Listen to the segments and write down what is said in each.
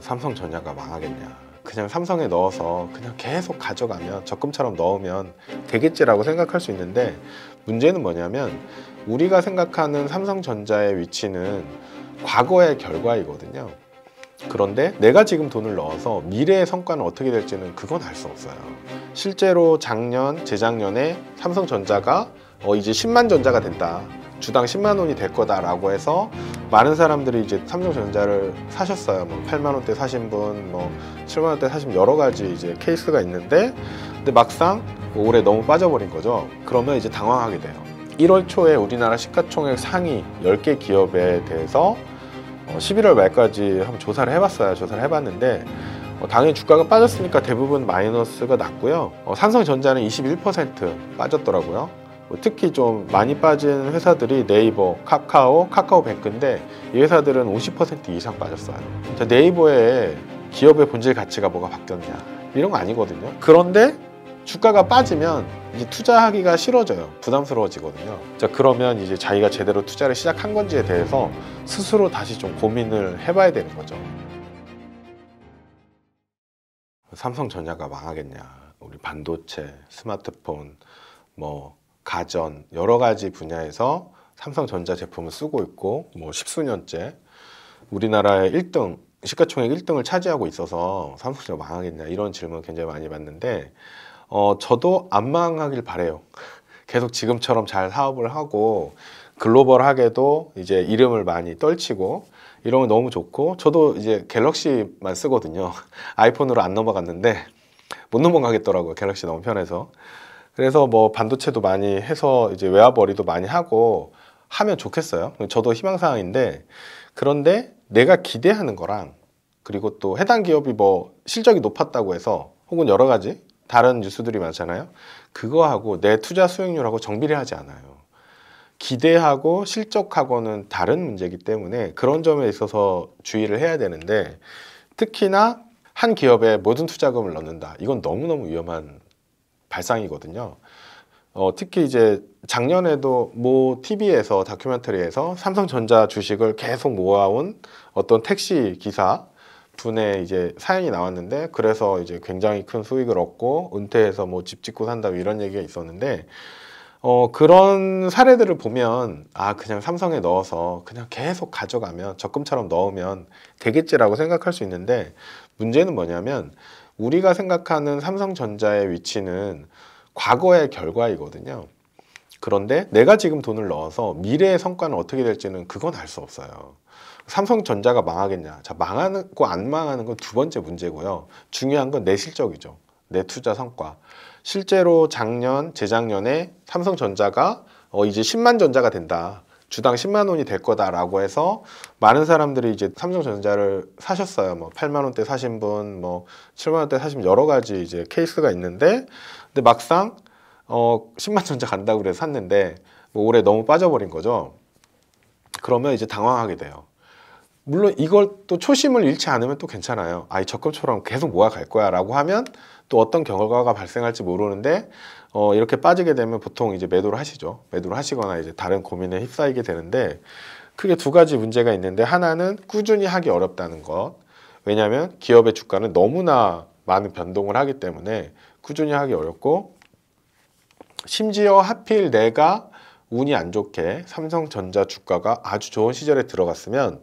삼성전자가 망하겠냐 그냥 삼성에 넣어서 그냥 계속 가져가면 적금처럼 넣으면 되겠지라고 생각할 수 있는데 문제는 뭐냐면 우리가 생각하는 삼성전자의 위치는 과거의 결과이거든요 그런데 내가 지금 돈을 넣어서 미래의 성과는 어떻게 될지는 그건 알 수 없어요 실제로 작년, 재작년에 삼성전자가 어 이제 10만 전자가 된다 주당 10만 원이 될 거다라고 해서 많은 사람들이 이제 삼성전자를 사셨어요. 뭐 8만 원대 사신 분, 뭐 7만 원대 사신 분 여러 가지 이제 케이스가 있는데 근데 막상 올해 너무 빠져버린 거죠. 그러면 이제 당황하게 돼요. 1월 초에 우리나라 시가총액 상위 10개 기업에 대해서 11월 어, 말까지 한번 조사를 해봤어요. 조사를 해봤는데 어, 당연히 주가가 빠졌으니까 대부분 마이너스가 났고요. 어, 삼성전자는21% 빠졌더라고요. 뭐 특히 좀 많이 빠진 회사들이 네이버, 카카오, 카카오뱅크인데 이 회사들은 50% 이상 빠졌어요. 자, 네이버의 기업의 본질 가치가 뭐가 바뀌었냐 이런 거 아니거든요. 그런데 주가가 빠지면 이제 투자하기가 싫어져요. 부담스러워지거든요. 자, 그러면 이제 자기가 제대로 투자를 시작한 건지에 대해서 스스로 다시 좀 고민을 해봐야 되는 거죠. 삼성전자가 망하겠냐. 우리 반도체, 스마트폰, 뭐 가전 여러 가지 분야에서 삼성전자 제품을 쓰고 있고 뭐 십수년째 우리나라의 1등 시가총액 1등을 차지하고 있어서 삼성전자 망하겠냐 이런 질문 굉장히 많이 받는데 어, 저도 안 망하길 바래요. 계속 지금처럼 잘 사업을 하고 글로벌하게도 이제 이름을 많이 떨치고 이런 거 너무 좋고 저도 이제 갤럭시만 쓰거든요. 아이폰으로 안 넘어갔는데 못 넘어가겠더라고요. 갤럭시 너무 편해서. 그래서 뭐 반도체도 많이 해서 이제 외화벌이도 많이 하고 하면 좋겠어요. 저도 희망사항인데 그런데 내가 기대하는 거랑 그리고 또 해당 기업이 뭐 실적이 높았다고 해서 혹은 여러 가지 다른 뉴스들이 많잖아요. 그거하고 내 투자 수익률하고 정비를 하지 않아요. 기대하고 실적하고는 다른 문제이기 때문에 그런 점에 있어서 주의를 해야 되는데 특히나 한 기업에 모든 투자금을 넣는다. 이건 너무너무 위험한 발상이거든요. 어, 특히 이제 작년에도 모 TV에서 다큐멘터리에서 삼성전자 주식을 계속 모아온 어떤 택시 기사 분의 이제 사연이 나왔는데 그래서 이제 굉장히 큰 수익을 얻고 은퇴해서 뭐 집 짓고 산다 이런 얘기가 있었는데 어, 그런 사례들을 보면 아 그냥 삼성에 넣어서 그냥 계속 가져가면 적금처럼 넣으면 되겠지라고 생각할 수 있는데 문제는 뭐냐면 우리가 생각하는 삼성전자의 위치는 과거의 결과이거든요. 그런데 내가 지금 돈을 넣어서 미래의 성과는 어떻게 될지는 그건 알 수 없어요. 삼성전자가 망하겠냐? 자, 망하는 안 망하는 건 두 번째 문제고요. 중요한 건 내 실적이죠. 내 투자 성과. 실제로 작년, 재작년에 삼성전자가 어, 이제 10만 전자가 된다. 주당 10만 원이 될 거다라고 해서 많은 사람들이 이제 삼성전자를 사셨어요. 뭐 8만 원대 사신 분, 뭐 7만 원대 사신 분 여러 가지 이제 케이스가 있는데 근데 막상 어 10만 전자 간다고 그래서 샀는데 뭐 올해 너무 빠져버린 거죠. 그러면 이제 당황하게 돼요. 물론 이걸 또 초심을 잃지 않으면 또 괜찮아요. 아이 적금처럼 계속 모아갈 거야 라고 하면 또 어떤 결과가 발생할지 모르는데 어, 이렇게 빠지게 되면 보통 이제 매도를 하시죠. 매도를 하시거나 이제 다른 고민에 휩싸이게 되는데 크게 두 가지 문제가 있는데 하나는 꾸준히 하기 어렵다는 것. 왜냐하면 기업의 주가는 너무나 많은 변동을 하기 때문에 꾸준히 하기 어렵고 심지어 하필 내가 운이 안 좋게 삼성전자 주가가 아주 좋은 시절에 들어갔으면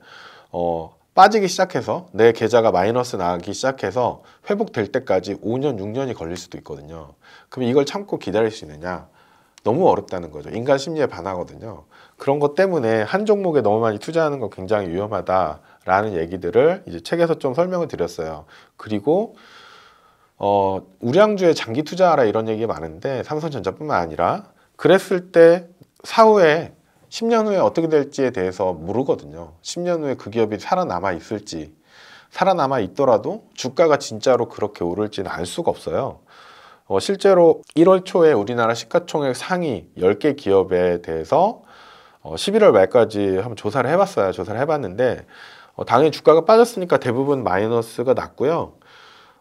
어, 빠지기 시작해서 내 계좌가 마이너스 나기 시작해서 회복될 때까지 5년, 6년이 걸릴 수도 있거든요. 그럼 이걸 참고 기다릴 수 있느냐? 너무 어렵다는 거죠. 인간 심리에 반하거든요. 그런 것 때문에 한 종목에 너무 많이 투자하는 건 굉장히 위험하다라는 얘기들을 이제 책에서 좀 설명을 드렸어요. 그리고 어, 우량주에 장기 투자하라 이런 얘기가 많은데 삼성전자뿐만 아니라 그랬을 때 사후에 10년 후에 어떻게 될지에 대해서 모르거든요. 10년 후에 그 기업이 살아남아 있을지, 살아남아 있더라도 주가가 진짜로 그렇게 오를지는 알 수가 없어요. 어, 실제로 1월 초에 우리나라 시가총액 상위 10개 기업에 대해서 어, 11월 말까지 한번 조사를 해봤어요. 조사를 해봤는데, 어, 당연히 주가가 빠졌으니까 대부분 마이너스가 났고요.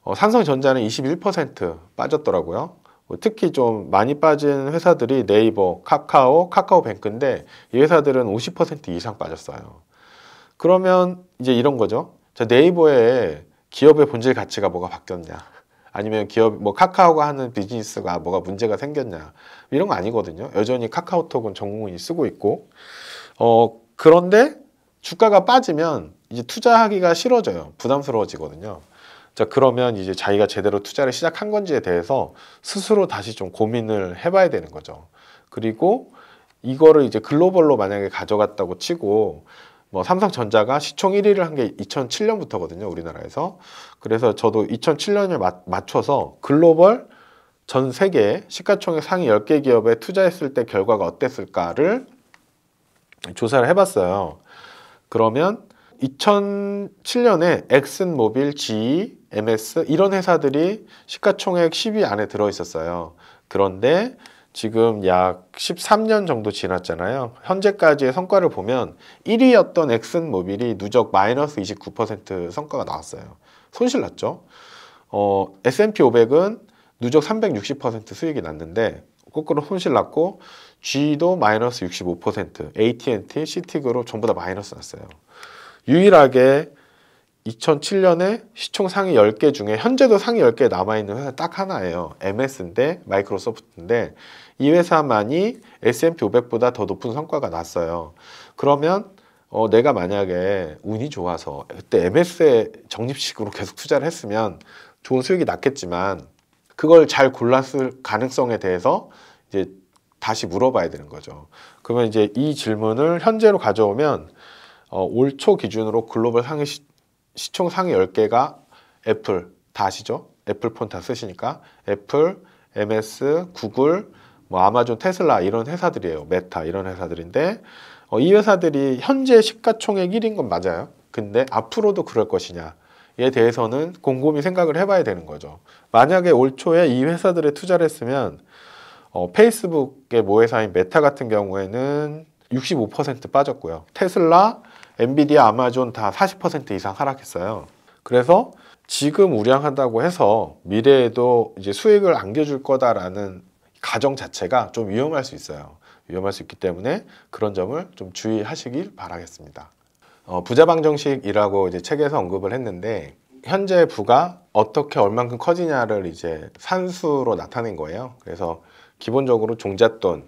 어, 삼성전자는 21% 빠졌더라고요. 뭐 특히 좀 많이 빠진 회사들이 네이버, 카카오, 카카오뱅크인데 이 회사들은 50% 이상 빠졌어요. 그러면 이제 이런 거죠. 자, 네이버의 기업의 본질 가치가 뭐가 바뀌었냐? 아니면 기업 뭐 카카오가 하는 비즈니스가 뭐가 문제가 생겼냐? 이런 거 아니거든요. 여전히 카카오톡은 전공이 쓰고 있고 어 그런데 주가가 빠지면 이제 투자하기가 싫어져요. 부담스러워지거든요. 자 그러면 이제 자기가 제대로 투자를 시작한 건지에 대해서 스스로 다시 좀 고민을 해봐야 되는 거죠. 그리고 이거를 이제 글로벌로 만약에 가져갔다고 치고 뭐 삼성전자가 시총 1위를 한 게 2007년부터거든요 우리나라에서 그래서 저도 2007년을 맞, 춰서 글로벌 전 세계 시가총액 상위 10개 기업에 투자했을 때 결과가 어땠을까를 조사를 해봤어요 그러면 2007년에 엑슨모빌, GE, MS 이런 회사들이 시가총액 10위 안에 들어 있었어요. 그런데 지금 약 13년 정도 지났잖아요. 현재까지의 성과를 보면 1위였던 엑슨모빌이 누적 마이너스 29% 성과가 나왔어요. 손실 났죠. 어, S&P 500은 누적 360% 수익이 났는데 거꾸로 손실 났고 G도 마이너스 65%, AT&T, 시티그룹 전부 다 마이너스 났어요. 유일하게 2007년에 시총 상위 10개 중에 현재도 상위 10개 남아있는 회사 딱 하나예요. MS인데 마이크로소프트인데 이 회사만이 S&P 500보다 더 높은 성과가 났어요. 그러면 어, 내가 만약에 운이 좋아서 그때 MS에 적립식으로 계속 투자를 했으면 좋은 수익이 났겠지만 그걸 잘 골랐을 가능성에 대해서 이제 다시 물어봐야 되는 거죠. 그러면 이제 이 질문을 현재로 가져오면 어, 올초 기준으로 글로벌 상위 시, 시총 상위 10개가 애플 다 아시죠? 애플 폰 다 쓰시니까 애플, MS, 구글, 뭐 아마존, 테슬라 이런 회사들이에요. 메타 이런 회사들인데 어, 이 회사들이 현재 시가총액 1인건 맞아요. 근데 앞으로도 그럴 것이냐 에 대해서는 곰곰이 생각을 해봐야 되는 거죠. 만약에 올 초에 이 회사들에 투자를 했으면 어, 페이스북의 모회사인 메타 같은 경우에는 65% 빠졌고요. 테슬라, 엔비디아, 아마존 다 40% 이상 하락했어요. 그래서 지금 우량한다고 해서 미래에도 이제 수익을 안겨줄 거다라는 가정 자체가 좀 위험할 수 있어요. 위험할 수 있기 때문에 그런 점을 좀 주의하시길 바라겠습니다. 어, 부자방정식이라고 이제 책에서 언급을 했는데 현재 부가 어떻게 얼만큼 커지냐를 이제 산수로 나타낸 거예요. 그래서 기본적으로 종잣돈이랑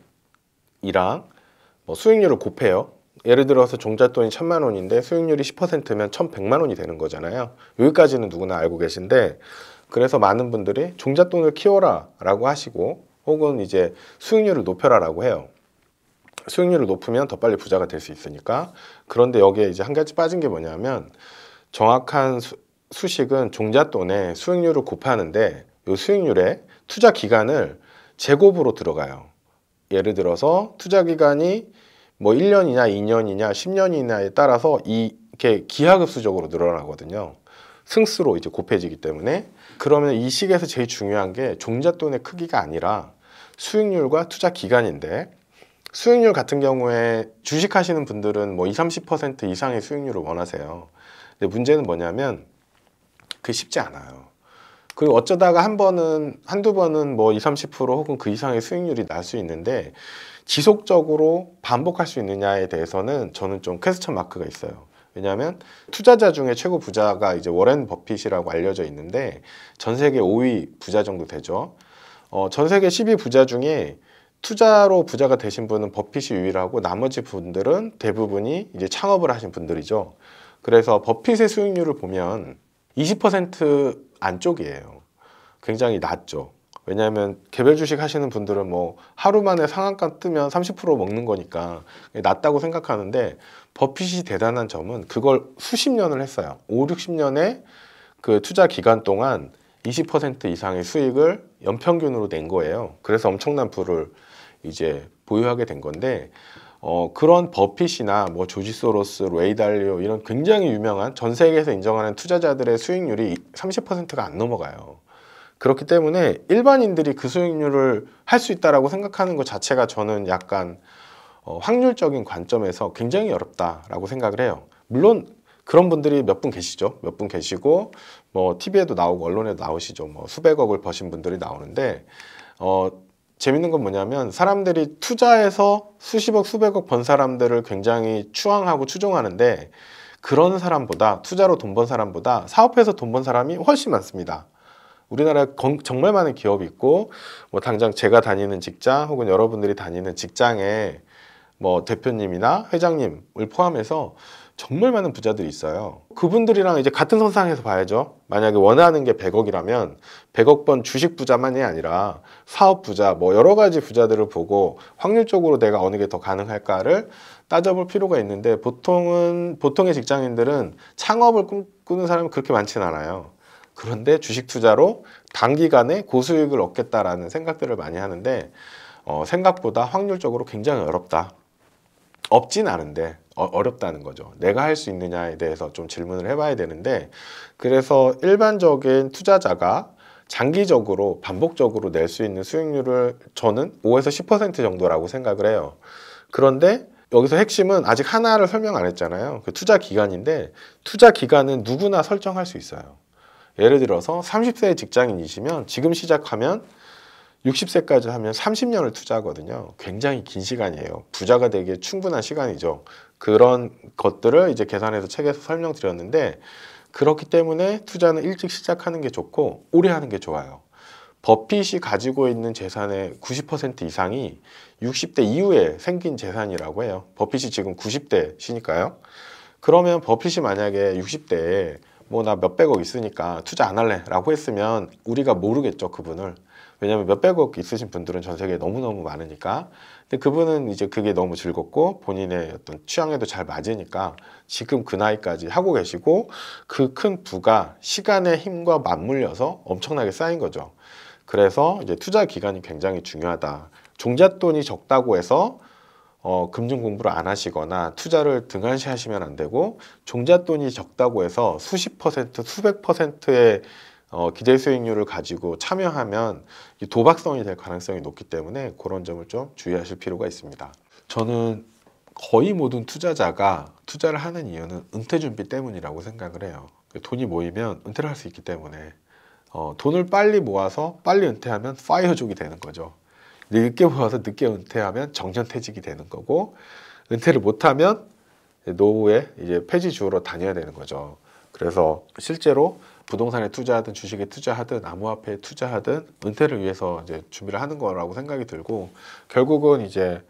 뭐 수익률을 곱해요. 예를 들어서 종잣돈이 천만 원인데 수익률이 10%면 1,100만 원이 되는 거잖아요. 여기까지는 누구나 알고 계신데 그래서 많은 분들이 종잣돈을 키워라 라고 하시고 혹은 이제 수익률을 높여라 라고 해요. 수익률을 높으면 더 빨리 부자가 될 수 있으니까 그런데 여기에 이제 한 가지 빠진 게 뭐냐면 정확한 수, 수식은 종잣돈에 수익률을 곱하는데 이 수익률에 투자 기간을 제곱으로 들어가요. 예를 들어서 투자 기간이 뭐 1년이냐 2년이냐 10년이냐에 따라서 이게 기하급수적으로 늘어나거든요. 승수로 이제 곱해지기 때문에 그러면 이 시기에서 제일 중요한 게 종잣돈의 크기가 아니라 수익률과 투자 기간인데 수익률 같은 경우에 주식하시는 분들은 뭐 20, 30% 이상의 수익률을 원하세요. 근데 문제는 뭐냐면 그게 쉽지 않아요. 그리고 어쩌다가 한 번은 한두 번은 뭐 20, 30% 혹은 그 이상의 수익률이 날 수 있는데 지속적으로 반복할 수 있느냐에 대해서는 저는 좀 퀘스천 마크가 있어요. 왜냐하면 투자자 중에 최고 부자가 이제 워렌 버핏이라고 알려져 있는데 전 세계 5위 부자 정도 되죠. 어, 전 세계 10위 부자 중에 투자로 부자가 되신 분은 버핏이 유일하고 나머지 분들은 대부분이 이제 창업을 하신 분들이죠. 그래서 버핏의 수익률을 보면 20% 안쪽이에요. 굉장히 낮죠. 왜냐하면 개별 주식 하시는 분들은 뭐 하루 만에 상한가 뜨면 30% 먹는 거니까 낮다고 생각하는데 버핏이 대단한 점은 그걸 수십 년을 했어요. 5, 60년의 그 투자 기간 동안 20% 이상의 수익을 연평균으로 낸 거예요. 그래서 엄청난 부를 이제 보유하게 된 건데 어, 그런 버핏이나 뭐 조지 소로스, 레이 달리오 이런 굉장히 유명한 전 세계에서 인정하는 투자자들의 수익률이 30%가 안 넘어가요. 그렇기 때문에 일반인들이 그 수익률을 할 수 있다라고 생각하는 것 자체가 저는 약간 어, 확률적인 관점에서 굉장히 어렵다라고 생각을 해요. 물론 그런 분들이 몇 분 계시죠. 몇 분 계시고 뭐 TV에도 나오고 언론에도 나오시죠. 뭐 수백억을 버신 분들이 나오는데 어, 재밌는 건 뭐냐면 사람들이 투자해서 수십억 수백억 번 사람들을 굉장히 추앙하고 추종하는데 그런 사람보다 투자로 돈 번 사람보다 사업해서 돈 번 사람이 훨씬 많습니다. 우리나라 정말 많은 기업이 있고 뭐 당장 제가 다니는 직장 혹은 여러분들이 다니는 직장에 뭐 대표님이나 회장님을 포함해서 정말 많은 부자들이 있어요. 그분들이랑 이제 같은 선상에서 봐야죠. 만약에 원하는 게 100억이라면 100억 번 주식 부자만이 아니라 사업 부자, 뭐 여러 가지 부자들을 보고 확률적으로 내가 어느 게 더 가능할까를 따져볼 필요가 있는데 보통은 보통의 직장인들은 창업을 꿈꾸는 사람이 그렇게 많지는 않아요. 그런데 주식 투자로 단기간에 고수익을 얻겠다라는 생각들을 많이 하는데 어, 생각보다 확률적으로 굉장히 어렵다. 없진 않은데 어, 렵다는 거죠. 내가 할 수 있느냐에 대해서 좀 질문을 해봐야 되는데 그래서 일반적인 투자자가 장기적으로 반복적으로 낼 수 있는 수익률을 저는 5에서 10% 정도라고 생각을 해요. 그런데 여기서 핵심은 아직 하나를 설명 안 했잖아요. 그 투자 기간인데 투자 기간은 누구나 설정할 수 있어요. 예를 들어서 30세 직장인이시면 지금 시작하면 60세까지 하면 30년을 투자하거든요. 굉장히 긴 시간이에요. 부자가 되기에 충분한 시간이죠. 그런 것들을 이제 계산해서 책에서 설명드렸는데 그렇기 때문에 투자는 일찍 시작하는 게 좋고 오래 하는 게 좋아요. 버핏이 가지고 있는 재산의 90% 이상이 60대 이후에 생긴 재산이라고 해요. 버핏이 지금 90대시니까요. 그러면 버핏이 만약에 60대에 뭐나 몇백억 있으니까 투자 안 할래 라고 했으면 우리가 모르겠죠 그분을 왜냐면 몇백억 있으신 분들은 전 세계에 너무너무 많으니까 근데 그분은 이제 그게 너무 즐겁고 본인의 어떤 취향에도 잘 맞으니까 지금 그 나이까지 하고 계시고 그 큰 부가 시간의 힘과 맞물려서 엄청나게 쌓인 거죠 그래서 이제 투자 기간이 굉장히 중요하다 종잣돈이 적다고 해서 어, 금융 공부를 안 하시거나 투자를 등한시 하시면 안 되고 종잣돈이 적다고 해서 수십 퍼센트, 수백 퍼센트의 어, 기대 수익률을 가지고 참여하면 도박성이 될 가능성이 높기 때문에 그런 점을 좀 주의하실 필요가 있습니다. 저는 거의 모든 투자자가 투자를 하는 이유는 은퇴 준비 때문이라고 생각을 해요. 돈이 모이면 은퇴를 할 수 있기 때문에 어, 돈을 빨리 모아서 빨리 은퇴하면 파이어족이 되는 거죠. 늦게 모아서 늦게 은퇴하면 정년퇴직이 되는 거고 은퇴를 못하면 노후에 이제 폐지주로 다녀야 되는 거죠. 그래서 실제로 부동산에 투자하든 주식에 투자하든 암호화폐에 투자하든 은퇴를 위해서 이제 준비를 하는 거라고 생각이 들고 결국은 이제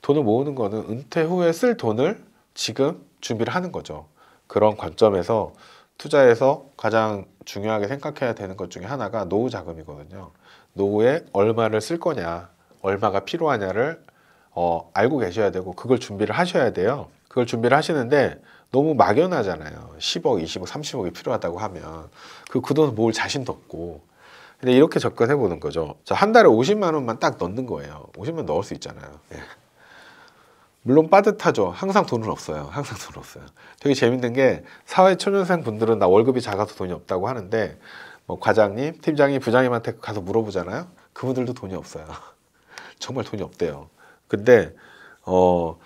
돈을 모으는 거는 은퇴 후에 쓸 돈을 지금 준비를 하는 거죠. 그런 관점에서 투자에서 가장 중요하게 생각해야 되는 것 중에 하나가 노후 자금이거든요. 노후에 얼마를 쓸 거냐, 얼마가 필요하냐를 어, 알고 계셔야 되고 그걸 준비를 하셔야 돼요. 그걸 준비를 하시는데 너무 막연하잖아요. 10억, 20억, 30억이 필요하다고 하면 그그돈 모을 자신도 없고 근데 이렇게 접근해 보는 거죠. 한 달에 50만 원만 딱 넣는 거예요. 50만 넣을 수 있잖아요. 예. 물론 빠듯하죠. 항상 돈은 없어요. 항상 돈 없어요. 되게 재밌는 게 사회 초년생 분들은 나 월급이 작아서 돈이 없다고 하는데 뭐 과장님, 팀장님, 부장님한테 가서 물어보잖아요. 그분들도 돈이 없어요. 정말 돈이 없대요. 근데 어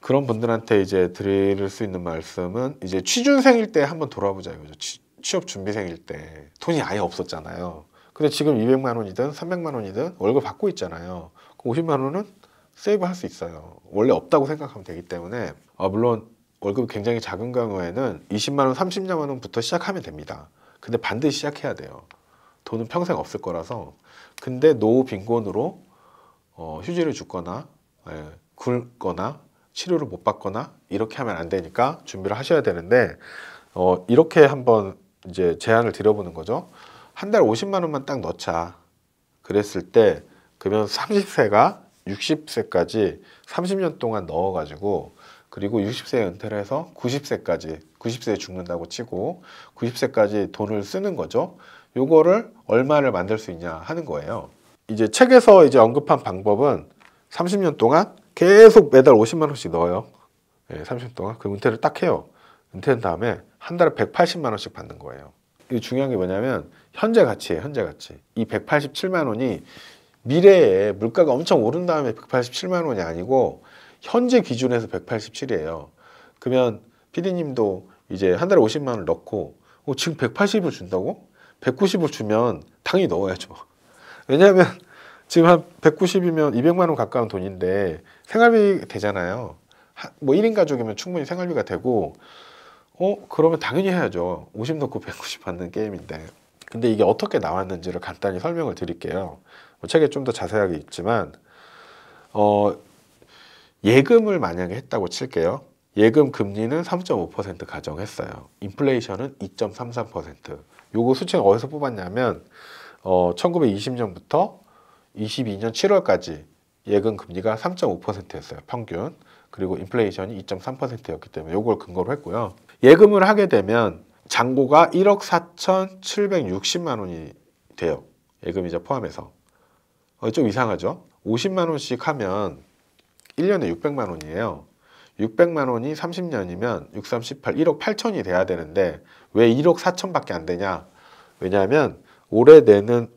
그런 분들한테 이제 드릴 수 있는 말씀은 이제 취준생일 때 한번 돌아보자 이거죠. 취, 취업 준비생일 때 돈이 아예 없었잖아요. 근데 지금 200만 원이든 300만 원이든 월급 받고 있잖아요. 그 50만 원은 세이브 할 수 있어요. 원래 없다고 생각하면 되기 때문에 아 물론 월급이 굉장히 작은 경우에는 20만 원, 30만 원부터 시작하면 됩니다. 근데 반드시 시작해야 돼요. 돈은 평생 없을 거라서. 근데 노후 빈곤으로 어, 휴지를 죽거나 예, 굶거나 치료를 못 받거나 이렇게 하면 안 되니까 준비를 하셔야 되는데 어, 이렇게 한번 이제 제안을 드려보는 거죠. 한 달 50만 원만 딱 넣자. 그랬을 때 그러면 30세가 60세까지 30년 동안 넣어가지고 그리고 60세 연퇴를 해서 90세까지 90세에 죽는다고 치고 90세까지 돈을 쓰는 거죠. 요거를 얼마를 만들 수 있냐 하는 거예요. 이제 책에서 이제 언급한 방법은 30년 동안 계속 매달 50만 원씩 넣어요. 예, 30년 동안 그 은퇴를 딱 해요. 은퇴한 다음에 한 달에 180만 원씩 받는 거예요. 이 중요한 게 뭐냐면 현재 가치예요. 현재 가치. 이 187만 원이 미래에 물가가 엄청 오른 다음에 187만 원이 아니고 현재 기준에서 187이에요. 그러면 p 디님도 이제 한 달에 50만 원을 넣고 어, 지금 180을 준다고? 190을 주면 당연히 넣어야죠. 왜냐하면 지금 한 190이면 200만 원 가까운 돈인데 생활비 되잖아요. 뭐 1인 가족이면 충분히 생활비가 되고 어? 그러면 당연히 해야죠. 50 넣고 190 받는 게임인데 근데 이게 어떻게 나왔는지를 간단히 설명을 드릴게요. 뭐 책에 좀 더 자세하게 있지만 어, 예금을 만약에 했다고 칠게요. 예금 금리는 3.5% 가정했어요. 인플레이션은 2.33%. 요거 수치는 어디서 뽑았냐면 어, 1920년부터 22년 7월까지 예금 금리가 3.5%였어요. 평균. 그리고 인플레이션이 2.3%였기 때문에 요걸 근거로 했고요. 예금을 하게 되면 잔고가 1억 4,760만 원이 돼요. 예금이자 포함해서. 어, 좀 이상하죠? 50만 원씩 하면 1년에 600만 원이에요. 600만 원이 30년이면 6, 3, 8 1억 8천이 돼야 되는데 왜 1억 4천밖에 안 되냐? 왜냐하면 올해 내는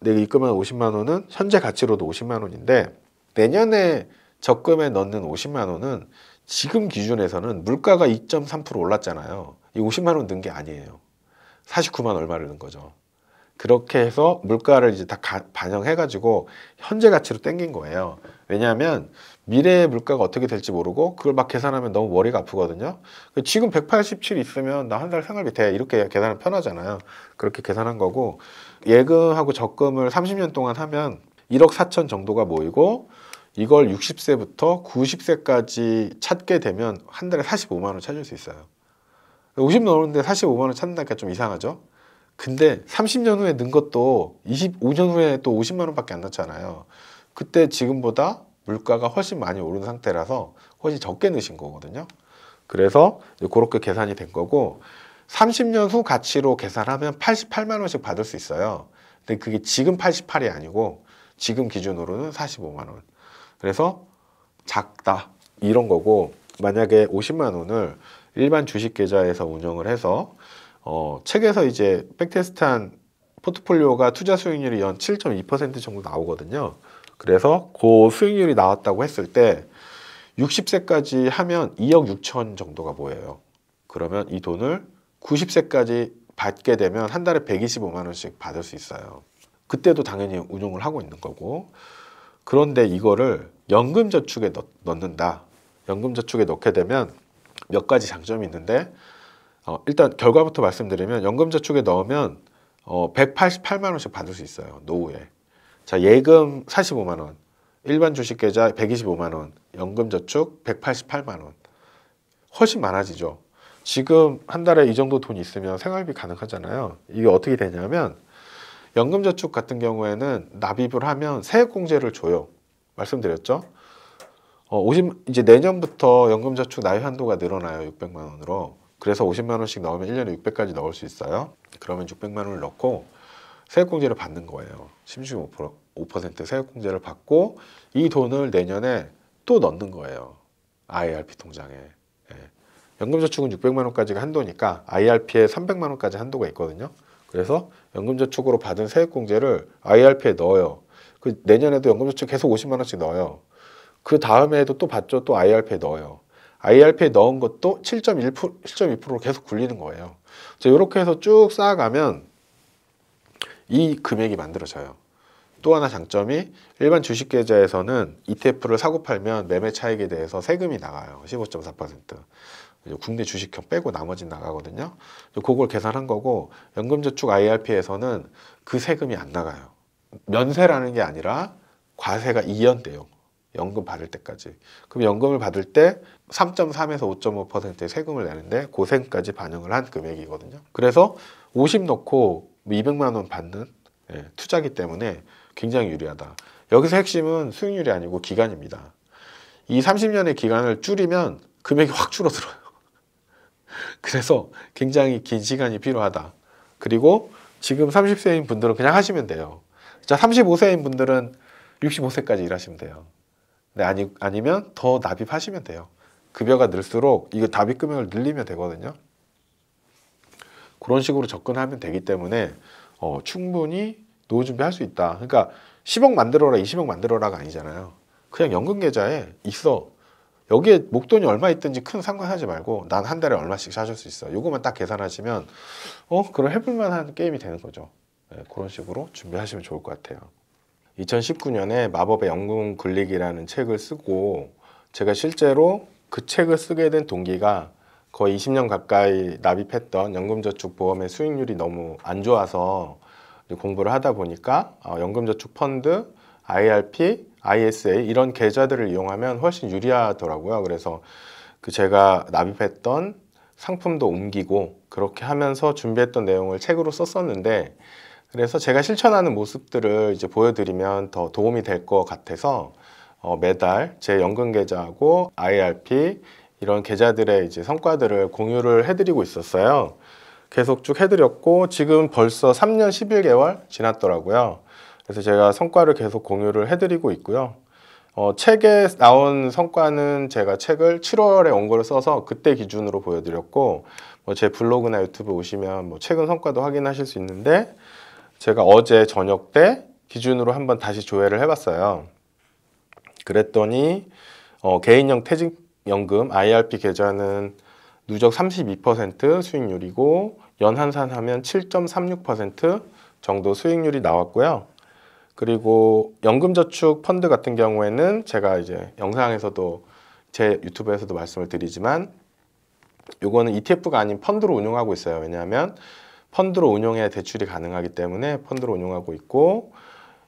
내 입금한 50만 원은 현재 가치로도 50만 원인데 내년에 적금에 넣는 50만 원은 지금 기준에서는 물가가 2.3% 올랐잖아요. 이 50만 원 넣은 게 아니에요. 49만 얼마를 넣은 거죠. 그렇게 해서 물가를 이제 다 가, 반영해가지고 현재 가치로 땡긴 거예요. 왜냐하면 미래의 물가가 어떻게 될지 모르고 그걸 막 계산하면 너무 머리가 아프거든요. 그 지금 187 있으면 나 한 달 생활비 돼 이렇게 계산은 편하잖아요. 그렇게 계산한 거고 예금하고 적금을 30년 동안 하면 1억 4천 정도가 모이고 이걸 60세부터 90세까지 찾게 되면 한 달에 45만 원 찾을 수 있어요. 50 넘었는데 45만 원 찾는다니까 좀 이상하죠? 근데 30년 후에 는 것도 25년 후에 또 50만 원밖에 안 났잖아요. 그때 지금보다 물가가 훨씬 많이 오른 상태라서 훨씬 적게 넣으신 거거든요. 그래서 그렇게 계산이 된 거고 30년 후 가치로 계산하면 88만 원씩 받을 수 있어요. 근데 그게 지금 88이 아니고 지금 기준으로는 45만 원. 그래서 작다 이런 거고 만약에 50만 원을 일반 주식 계좌에서 운영을 해서 어, 책에서 이제 백테스트한 포트폴리오가 투자 수익률이 연 7.2% 정도 나오거든요. 그래서 그 수익률이 나왔다고 했을 때 60세까지 하면 2억 6천 정도가 모여요. 그러면 이 돈을 90세까지 받게 되면 한 달에 125만 원씩 받을 수 있어요. 그때도 당연히 운용을 하고 있는 거고 그런데 이거를 연금저축에 넣, 넣는다. 연금저축에 넣게 되면 몇 가지 장점이 있는데 어, 일단 결과부터 말씀드리면 연금저축에 넣으면 어, 188만 원씩 받을 수 있어요. 노후에. 자, 예금 45만 원, 일반 주식 계좌 125만 원, 연금 저축 188만 원. 훨씬 많아지죠. 지금 한 달에 이 정도 돈 있으면 생활비 가능하잖아요. 이게 어떻게 되냐면 연금 저축 같은 경우에는 납입을 하면 세액공제를 줘요. 말씀드렸죠? 어, 50 이제 내년부터 연금 저축 나이 한도가 늘어나요. 600만 원으로. 그래서 50만 원씩 넣으면 1년에 600까지 넣을 수 있어요. 그러면 600만 원을 넣고 세액공제를 받는 거예요. 16.5% 뭐 세액공제를 받고 이 돈을 내년에 또 넣는 거예요. IRP 통장에. 예. 연금저축은 600만 원까지가 한도니까 IRP에 300만 원까지 한도가 있거든요. 그래서 연금저축으로 받은 세액공제를 IRP에 넣어요. 그 내년에도 연금저축 계속 50만 원씩 넣어요. 그 다음에도 또 받죠. 또 IRP에 넣어요. IRP에 넣은 것도 7.1% 7.2%로 계속 굴리는 거예요. 이렇게 해서 쭉 쌓아가면 이 금액이 만들어져요. 또 하나 장점이 일반 주식계좌에서는 ETF를 사고 팔면 매매 차익에 대해서 세금이 나가요. 15.4%. 국내 주식형 빼고 나머진 나가거든요. 그걸 계산한 거고 연금저축 IRP에서는 그 세금이 안 나가요. 면세라는 게 아니라 과세가 2년 돼요. 연금 받을 때까지. 그럼 연금을 받을 때 3.3에서 5.5%의 세금을 내는데 고생까지 반영을 한 금액이거든요. 그래서 50 넣고 200만 뭐 원 받는 예, 투자기 때문에 굉장히 유리하다. 여기서 핵심은 수익률이 아니고 기간입니다. 이 30년의 기간을 줄이면 금액이 확 줄어들어요. 그래서 굉장히 긴 시간이 필요하다. 그리고 지금 30세인 분들은 그냥 하시면 돼요. 자, 35세인 분들은 65세까지 일하시면 돼요. 네, 아니, 아니면 더 납입하시면 돼요. 급여가 늘수록 이거 납입 금액을 늘리면 되거든요. 그런 식으로 접근하면 되기 때문에 어, 충분히 노후 준비할 수 있다. 그러니까 10억 만들어라, 20억 만들어라가 아니잖아요. 그냥 연금 계좌에 있어. 여기에 목돈이 얼마 있든지 큰 상관하지 말고 난 한 달에 얼마씩 사줄 수 있어. 요거만 딱 계산하시면 어 그런 해볼 만한 게임이 되는 거죠. 네, 그런 식으로 준비하시면 좋을 것 같아요. 2019년에 마법의 연금 글리기라는 책을 쓰고 제가 실제로 그 책을 쓰게 된 동기가 거의 20년 가까이 납입했던 연금저축보험의 수익률이 너무 안 좋아서 공부를 하다 보니까 연금저축펀드, IRP, ISA 이런 계좌들을 이용하면 훨씬 유리하더라고요. 그래서 그 제가 납입했던 상품도 옮기고 그렇게 하면서 준비했던 내용을 책으로 썼었는데 그래서 제가 실천하는 모습들을 이제 보여드리면 더 도움이 될 것 같아서 어, 매달 제 연금 계좌하고 IRP, 이런 계좌들의 이제 성과들을 공유를 해드리고 있었어요. 계속 쭉 해드렸고 지금 벌써 3년 11개월 지났더라고요. 그래서 제가 성과를 계속 공유를 해드리고 있고요. 어, 책에 나온 성과는 제가 책을 7월에 원고를 써서 그때 기준으로 보여드렸고 뭐 제 블로그나 유튜브 오시면 뭐 최근 성과도 확인하실 수 있는데 제가 어제 저녁 때 기준으로 한번 다시 조회를 해봤어요. 그랬더니 어, 개인형 퇴직 연금 IRP 계좌는 누적 32% 수익률이고 연환산하면 7.36% 정도 수익률이 나왔고요. 그리고 연금저축 펀드 같은 경우에는 제가 이제 영상에서도 제 유튜브에서도 말씀을 드리지만 요거는 ETF가 아닌 펀드로 운용하고 있어요. 왜냐하면 펀드로 운용해 대출이 가능하기 때문에 펀드로 운용하고 있고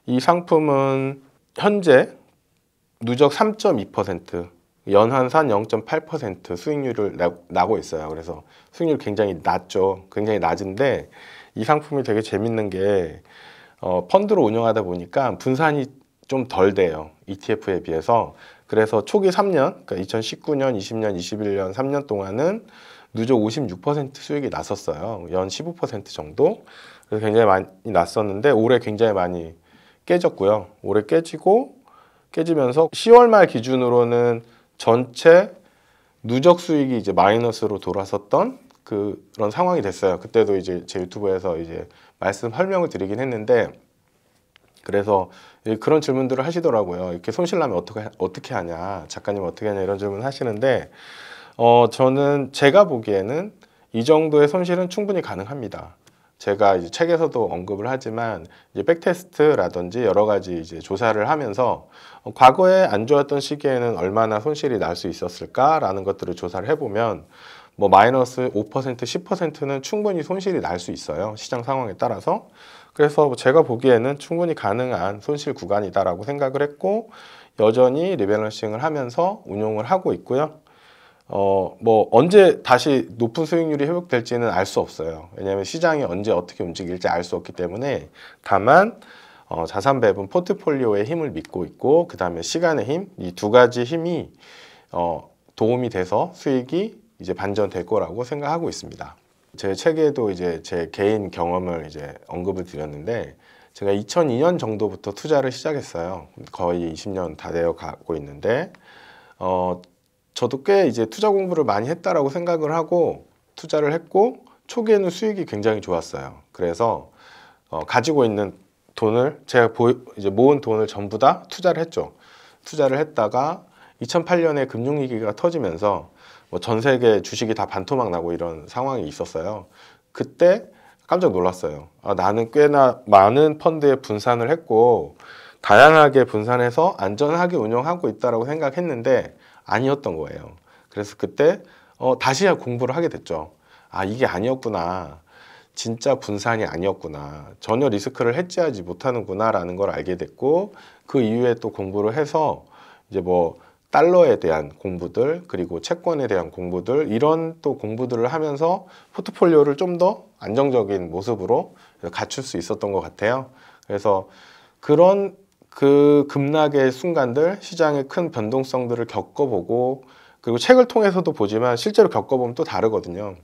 이 상품은 현재 누적 3.2% 연한 산0.8% 수익률을 나, 고 있어요. 그래서 수익률 굉장히 낮죠. 굉장히 낮은데 이 상품이 되게 재밌는 게 어, 펀드로 운영하다 보니까 분산이 좀 덜 돼요. ETF에 비해서. 그래서 초기 3년, 그러니까 2019년, 20년, 21년, 3년 동안은 누적 56% 수익이 났었어요. 연 15% 정도. 그래서 굉장히 많이 났었는데 올해 굉장히 많이 깨졌고요. 올해 깨지고 깨지면서 10월 말 기준으로는 전체 누적 수익이 이제 마이너스로 돌아섰던 그런 상황이 됐어요. 그때도 이제 제 유튜브에서 이제 말씀 설명을 드리긴 했는데 그래서 그런 질문들을 하시더라고요. 이렇게 손실 나면 어떻게 어떻게 하냐, 작가님 어떻게 하냐 이런 질문 을 하시는데 어 저는 제가 보기에는 이 정도의 손실은 충분히 가능합니다. 제가 이제 책에서도 언급을 하지만 이제 백테스트라든지 여러 가지 이제 조사를 하면서 어, 과거에 안 좋았던 시기에는 얼마나 손실이 날 수 있었을까라는 것들을 조사를 해보면 뭐 마이너스 5% 10%는 충분히 손실이 날 수 있어요 시장 상황에 따라서 그래서 뭐 제가 보기에는 충분히 가능한 손실 구간이다라고 생각을 했고 여전히 리밸런싱을 하면서 운용을 하고 있고요. 어, 뭐 언제 다시 높은 수익률이 회복될지는 알 수 없어요. 왜냐하면 시장이 언제 어떻게 움직일지 알 수 없기 때문에 다만 어, 자산 배분 포트폴리오의 힘을 믿고 있고 그 다음에 시간의 힘 이 두 가지 힘이 어, 도움이 돼서 수익이 이제 반전될 거라고 생각하고 있습니다. 제 책에도 이제 제 개인 경험을 이제 언급을 드렸는데 제가 2002년 정도부터 투자를 시작했어요. 거의 20년 다 되어 가고 있는데 어, 저도 꽤 이제 투자 공부를 많이 했다라고 생각을 하고 투자를 했고 초기에는 수익이 굉장히 좋았어요. 그래서 어, 가지고 있는 돈을 제가 보, 이제 모은 돈을 전부 다 투자를 했죠. 투자를 했다가 2008년에 금융위기가 터지면서 뭐 전 세계 주식이 다 반토막 나고 이런 상황이 있었어요. 그때 깜짝 놀랐어요. 아, 나는 꽤나 많은 펀드에 분산을 했고 다양하게 분산해서 안전하게 운영하고 있다라고 생각했는데 아니었던 거예요. 그래서 그때 어, 다시 공부를 하게 됐죠. 아 이게 아니었구나. 진짜 분산이 아니었구나. 전혀 리스크를 해지하지 못하는구나라는 걸 알게 됐고 그 이후에 또 공부를 해서 이제 뭐 달러에 대한 공부들 그리고 채권에 대한 공부들 이런 또 공부들을 하면서 포트폴리오를 좀 더 안정적인 모습으로 갖출 수 있었던 것 같아요. 그래서 그런 그 급락의 순간들, 시장의 큰 변동성들을 겪어보고 그리고 책을 통해서도 보지만 실제로 겪어보면 또 다르거든요.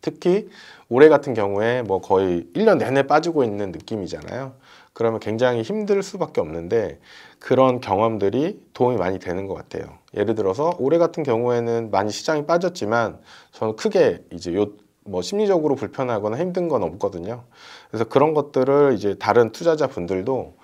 특히 올해 같은 경우에 뭐 거의 1년 내내 빠지고 있는 느낌이잖아요. 그러면 굉장히 힘들 수밖에 없는데 그런 경험들이 도움이 많이 되는 것 같아요. 예를 들어서 올해 같은 경우에는 많이 시장이 빠졌지만 저는 크게 이제 요 뭐 심리적으로 불편하거나 힘든 건 없거든요. 그래서 그런 것들을 이제 다른 투자자분들도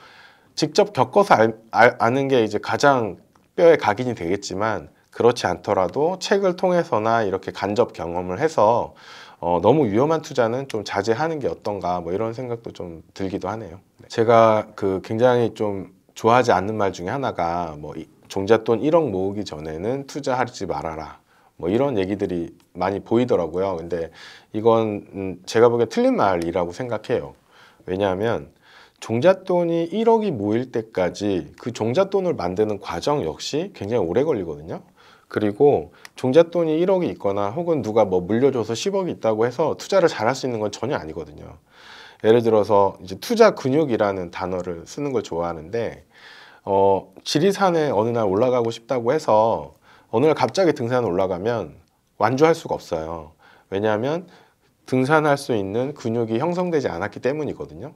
직접 겪어서 알, 아, 는게 이제 가장 뼈에 각인이 되겠지만 그렇지 않더라도 책을 통해서나 이렇게 간접 경험을 해서 어, 너무 위험한 투자는 좀 자제하는 게 어떤가 뭐 이런 생각도 좀 들기도 하네요. 네. 제가 그 굉장히 좀 좋아하지 않는 말 중에 하나가 뭐 이, 종잣돈 1억 모으기 전에는 투자하지 말아라. 뭐 이런 얘기들이 많이 보이더라고요. 근데 이건 음, 제가 보기엔 틀린 말이라고 생각해요. 왜냐하면 종잣돈이 1억이 모일 때까지 그 종잣돈을 만드는 과정 역시 굉장히 오래 걸리거든요. 그리고 종잣돈이 1억이 있거나 혹은 누가 뭐 물려줘서 10억이 있다고 해서 투자를 잘 할 수 있는 건 전혀 아니거든요. 예를 들어서 이제 투자 근육이라는 단어를 쓰는 걸 좋아하는데 어, 지리산에 어느 날 올라가고 싶다고 해서 어느 날 갑자기 등산 올라가면 완주할 수가 없어요. 왜냐하면 등산할 수 있는 근육이 형성되지 않았기 때문이거든요.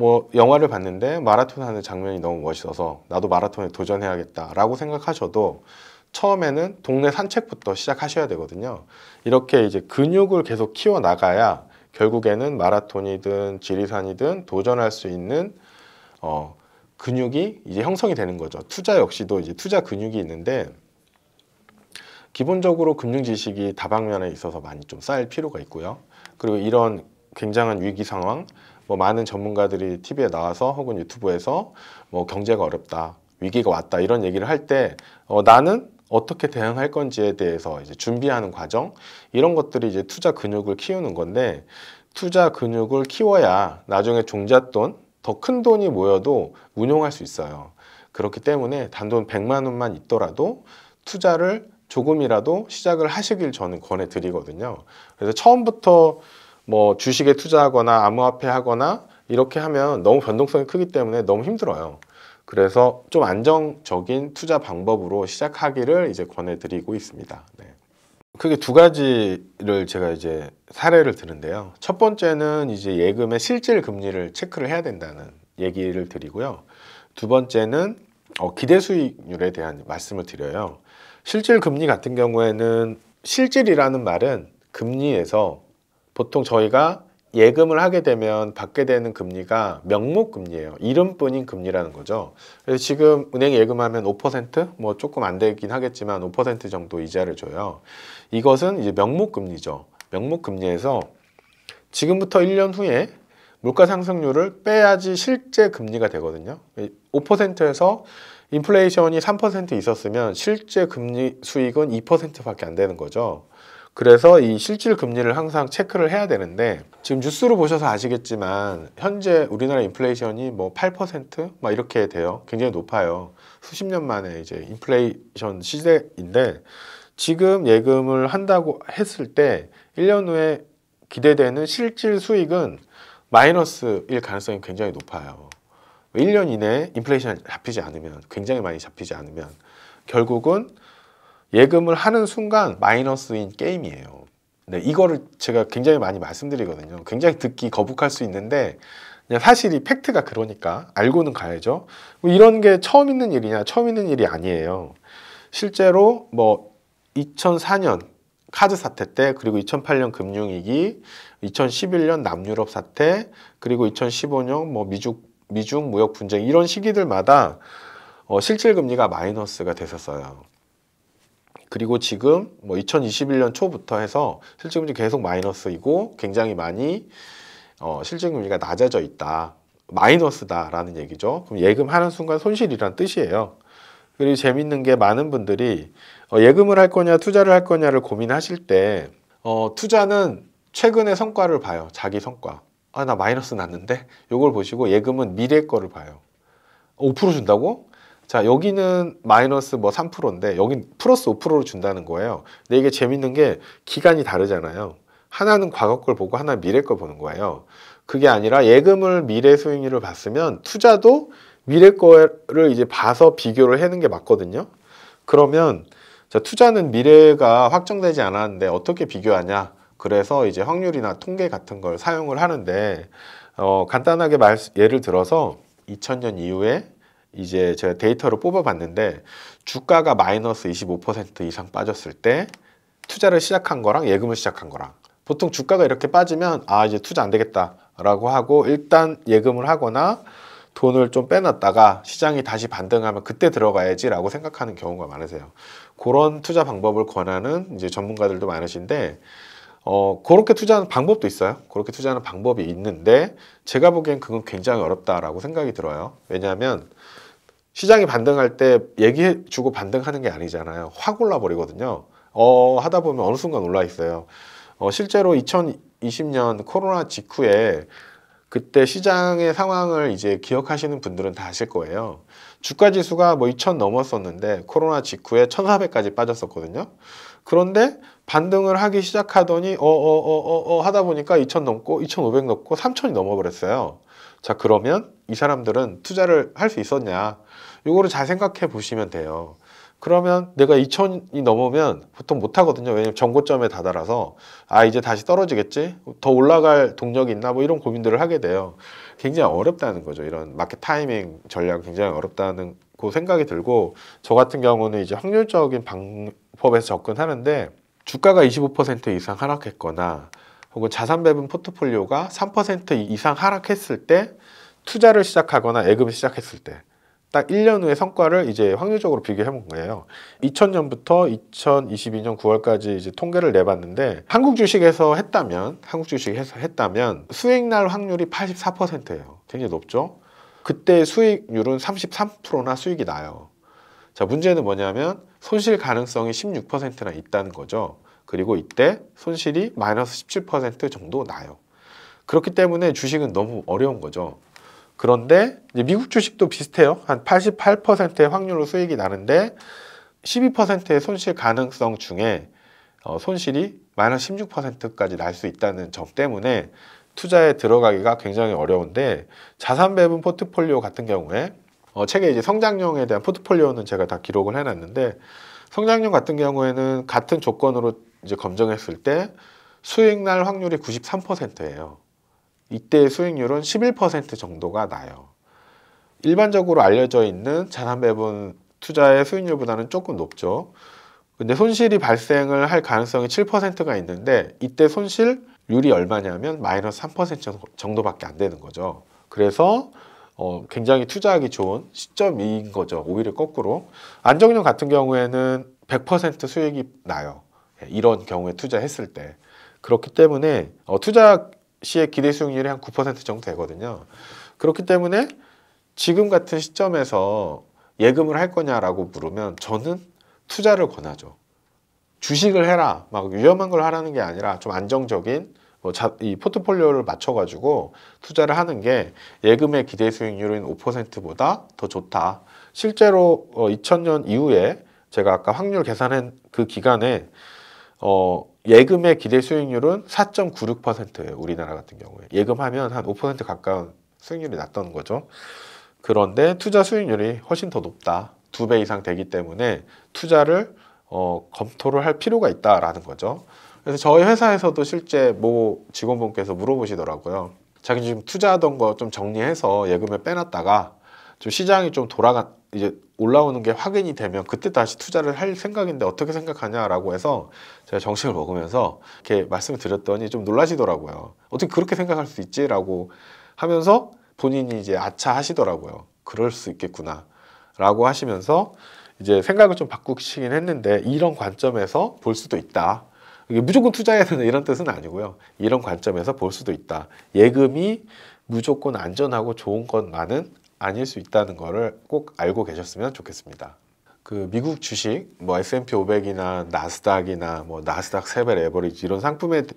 뭐 영화를 봤는데 마라톤 하는 장면이 너무 멋있어서 나도 마라톤에 도전해야겠다라고 생각하셔도 처음에는 동네 산책부터 시작하셔야 되거든요. 이렇게 이제 근육을 계속 키워 나가야 결국에는 마라톤이든 지리산이든 도전할 수 있는 어 근육이 이제 형성이 되는 거죠. 투자 역시도 이제 투자 근육이 있는데 기본적으로 금융 지식이 다방면에 있어서 많이 좀 쌓일 필요가 있고요. 그리고 이런 굉장한 위기 상황 뭐 많은 전문가들이 TV에 나와서 혹은 유튜브에서 뭐 경제가 어렵다, 위기가 왔다 이런 얘기를 할때 어, 나는 어떻게 대응할 건지에 대해서 이제 준비하는 과정 이런 것들이 이제 투자 근육을 키우는 건데 투자 근육을 키워야 나중에 종잣돈 더 큰 돈이 모여도 운용할 수 있어요. 그렇기 때문에 단돈 100만 원만 있더라도 투자를 조금이라도 시작을 하시길 저는 권해드리거든요. 그래서 처음부터 뭐 주식에 투자하거나 암호화폐 하거나 이렇게 하면 너무 변동성이 크기 때문에 너무 힘들어요. 그래서 좀 안정적인 투자 방법으로 시작하기를 이제 권해드리고 있습니다. 네. 크게 두 가지를 제가 이제 사례를 드는데요. 첫 번째는 이제 예금의 실질 금리를 체크를 해야 된다는 얘기를 드리고요. 두 번째는 어, 기대 수익률에 대한 말씀을 드려요. 실질 금리 같은 경우에는 실질이라는 말은 금리에서 보통 저희가 예금을 하게 되면 받게 되는 금리가 명목 금리예요. 이름뿐인 금리라는 거죠. 그래서 지금 은행 예금하면 5%뭐 조금 안 되긴 하겠지만 5% 정도 이자를 줘요. 이것은 이제 명목 금리죠. 명목 금리에서 지금부터 1년 후에 물가 상승률을 빼야지 실제 금리가 되거든요. 5%에서 인플레이션이 3% 있었으면 실제 금리 수익은 2%밖에 안 되는 거죠. 그래서 이 실질 금리를 항상 체크를 해야 되는데 지금 뉴스로 보셔서 아시겠지만 현재 우리나라 인플레이션이 뭐 8%막 이렇게 돼요. 굉장히 높아요. 수십 년 만에 이제 인플레이션 시대인데 지금 예금을 한다고 했을 때 1년 후에 기대되는 실질 수익은 마이너스일 가능성이 굉장히 높아요. 1년 이내에 인플레이션이 잡히지 않으면 굉장히 많이 잡히지 않으면 결국은 예금을 하는 순간 마이너스인 게임이에요. 네, 이거를 제가 굉장히 많이 말씀드리거든요. 굉장히 듣기 거북할 수 있는데 사실 이 팩트가 그러니까 알고는 가야죠. 뭐 이런 게 처음 있는 일이냐? 처음 있는 일이 아니에요. 실제로 뭐 2004년 카드 사태 때 그리고 2008년 금융위기, 2011년 남유럽 사태, 그리고 2015년 뭐 미중 미중 무역 분쟁 이런 시기들마다 어, 실질 금리가 마이너스가 됐었어요. 그리고 지금 뭐 2021년 초부터 해서 실질금리 계속 마이너스이고 굉장히 많이 어, 실질금리가 낮아져 있다. 마이너스다라는 얘기죠. 그럼 예금하는 순간 손실이란 뜻이에요. 그리고 재밌는 게 많은 분들이 어, 예금을 할 거냐 투자를 할 거냐를 고민하실 때 어, 투자는 최근의 성과를 봐요. 자기 성과. 아, 나 마이너스 났는데? 요걸 보시고 예금은 미래 거를 봐요. 5% 어, 준다고? 자 여기는 마이너스 뭐 3%인데 여긴 플러스 5%로 준다는 거예요. 근데 이게 재밌는 게 기간이 다르잖아요. 하나는 과거 걸 보고 하나 는 미래 걸 보는 거예요. 그게 아니라 예금을 미래 수익률을 봤으면 투자도 미래 거를 이제 봐서 비교를 해는 게 맞거든요. 그러면 자, 투자는 미래가 확정되지 않았는데 어떻게 비교하냐? 그래서 이제 확률이나 통계 같은 걸 사용을 하는데 어, 간단하게 말, 예를 들어서 2000년 이후에 이제 제가 데이터를 뽑아봤는데 주가가 마이너스 25% 이상 빠졌을 때 투자를 시작한 거랑 예금을 시작한 거랑 보통 주가가 이렇게 빠지면 아 이제 투자 안 되겠다라고 하고 일단 예금을 하거나 돈을 좀 빼놨다가 시장이 다시 반등하면 그때 들어가야지라고 생각하는 경우가 많으세요. 그런 투자 방법을 권하는 이제 전문가들도 많으신데 어, 그렇게 투자하는 방법도 있어요. 그렇게 투자하는 방법이 있는데 제가 보기엔 그건 굉장히 어렵다라고 생각이 들어요. 왜냐하면 시장이 반등할 때 얘기해주고 반등하는 게 아니잖아요. 확 올라버리거든요. 어, 하다 보면 어느 순간 올라 있어요. 어, 실제로 2020년 코로나 직후에 그때 시장의 상황을 이제 기억하시는 분들은 다 아실 거예요. 주가 지수가 뭐 2천 넘었었는데 코로나 직후에 1,400까지 빠졌었거든요. 그런데 반등을 하기 시작하더니 어어어어 어, 어, 어, 어, 하다 보니까 2천 넘고 2,500 넘고 3천이 넘어버렸어요. 자 그러면 이 사람들은 투자를 할 수 있었냐 요거를잘 생각해 보시면 돼요 그러면 내가 2 0 0 0이 넘으면 보통 못 하거든요 왜냐면 정고점에 다다라서 아 이제 다시 떨어지겠지 더 올라갈 동력이 있나 뭐 이런 고민들을 하게 돼요 굉장히 어렵다는 거죠 이런 마켓 타이밍 전략 굉장히 어렵다는 그 생각이 들고 저 같은 경우는 이제 확률적인 방법에서 접근하는데 주가가 25% 이상 하락했거나 혹은 자산 배분 포트폴리오가 3% 이상 하락했을 때 투자를 시작하거나 예금을 시작했을 때 딱 1년 후의 성과를 이제 확률적으로 비교해 본 거예요. 2000년부터 2022년 9월까지 이제 통계를 내봤는데 한국 주식에서 했다면 한국 주식에서 했다면 수익 날 확률이 84%예요. 굉장히 높죠. 그때 수익률은 33%나 수익이 나요. 자, 문제는 뭐냐면 손실 가능성이 16%나 있다는 거죠. 그리고 이때 손실이 마이너스 17% 정도 나요. 그렇기 때문에 주식은 너무 어려운 거죠. 그런데 미국 주식도 비슷해요. 한 88%의 확률로 수익이 나는데 12%의 손실 가능성 중에 어, 손실이 마이너스 16%까지 날 수 있다는 점 때문에 투자에 들어가기가 굉장히 어려운데 자산 배분 포트폴리오 같은 경우에 어, 책에 이제 성장형에 대한 포트폴리오는 제가 다 기록을 해놨는데 성장형 같은 경우에는 같은 조건으로 이제 검증했을 때 수익 날 확률이 93%예요. 이때 수익률은 11% 정도가 나요. 일반적으로 알려져 있는 자산 배분 투자의 수익률보다는 조금 높죠. 근데 손실이 발생을 할 가능성이 7%가 있는데 이때 손실률이 얼마냐면 마이너스 3% 정도밖에 안 되는 거죠. 그래서 어, 굉장히 투자하기 좋은 시점인 거죠. 오히려 거꾸로. 안정형 같은 경우에는 100% 수익이 나요. 예, 이런 경우에 투자했을 때 그렇기 때문에 어, 투자 시에 기대 수익률이 한 9% 정도 되거든요. 그렇기 때문에 지금 같은 시점에서 예금을 할 거냐라고 물으면 저는 투자를 권하죠. 주식을 해라. 막 위험한 걸 하라는 게 아니라 좀 안정적인 뭐 자, 이 포트폴리오를 맞춰가지고 투자를 하는 게 예금의 기대 수익률인 5%보다 더 좋다. 실제로 어, 2000년 이후에 제가 아까 확률 계산한 그 기간에 어, 예금의 기대 수익률은 4.96%예요. 우리나라 같은 경우에. 예금하면 한 5% 가까운 수익률이 났던 거죠. 그런데 투자 수익률이 훨씬 더 높다. 두 배 이상 되기 때문에 투자를 어, 검토를 할 필요가 있다라는 거죠. 그래서 저희 회사에서도 실제 모 직원분께서 물어보시더라고요. 자기 지금 투자하던 거 좀 정리해서 예금에 빼놨다가 좀 시장이 좀 돌아가 이제 올라오는 게 확인이 되면 그때 다시 투자를 할 생각인데 어떻게 생각하냐라고 해서 제가 정신을 먹으면서 이렇게 말씀을 드렸더니 좀 놀라시더라고요. 어떻게 그렇게 생각할 수 있지라고 하면서 본인이 이제 아차 하시더라고요. 그럴 수 있겠구나라고 하시면서 이제 생각을 좀 바꾸시긴 했는데 이런 관점에서 볼 수도 있다. 이게 무조건 투자해야 되는 이런 뜻은 아니고요. 이런 관점에서 볼 수도 있다. 예금이 무조건 안전하고 좋은 것만은 아닐 수 있다는 것을 꼭 알고 계셨으면 좋겠습니다. 그 미국 주식 뭐 S&P 500이나 나스닥이나 뭐 나스닥 세벨 에버리지 이런 상품들이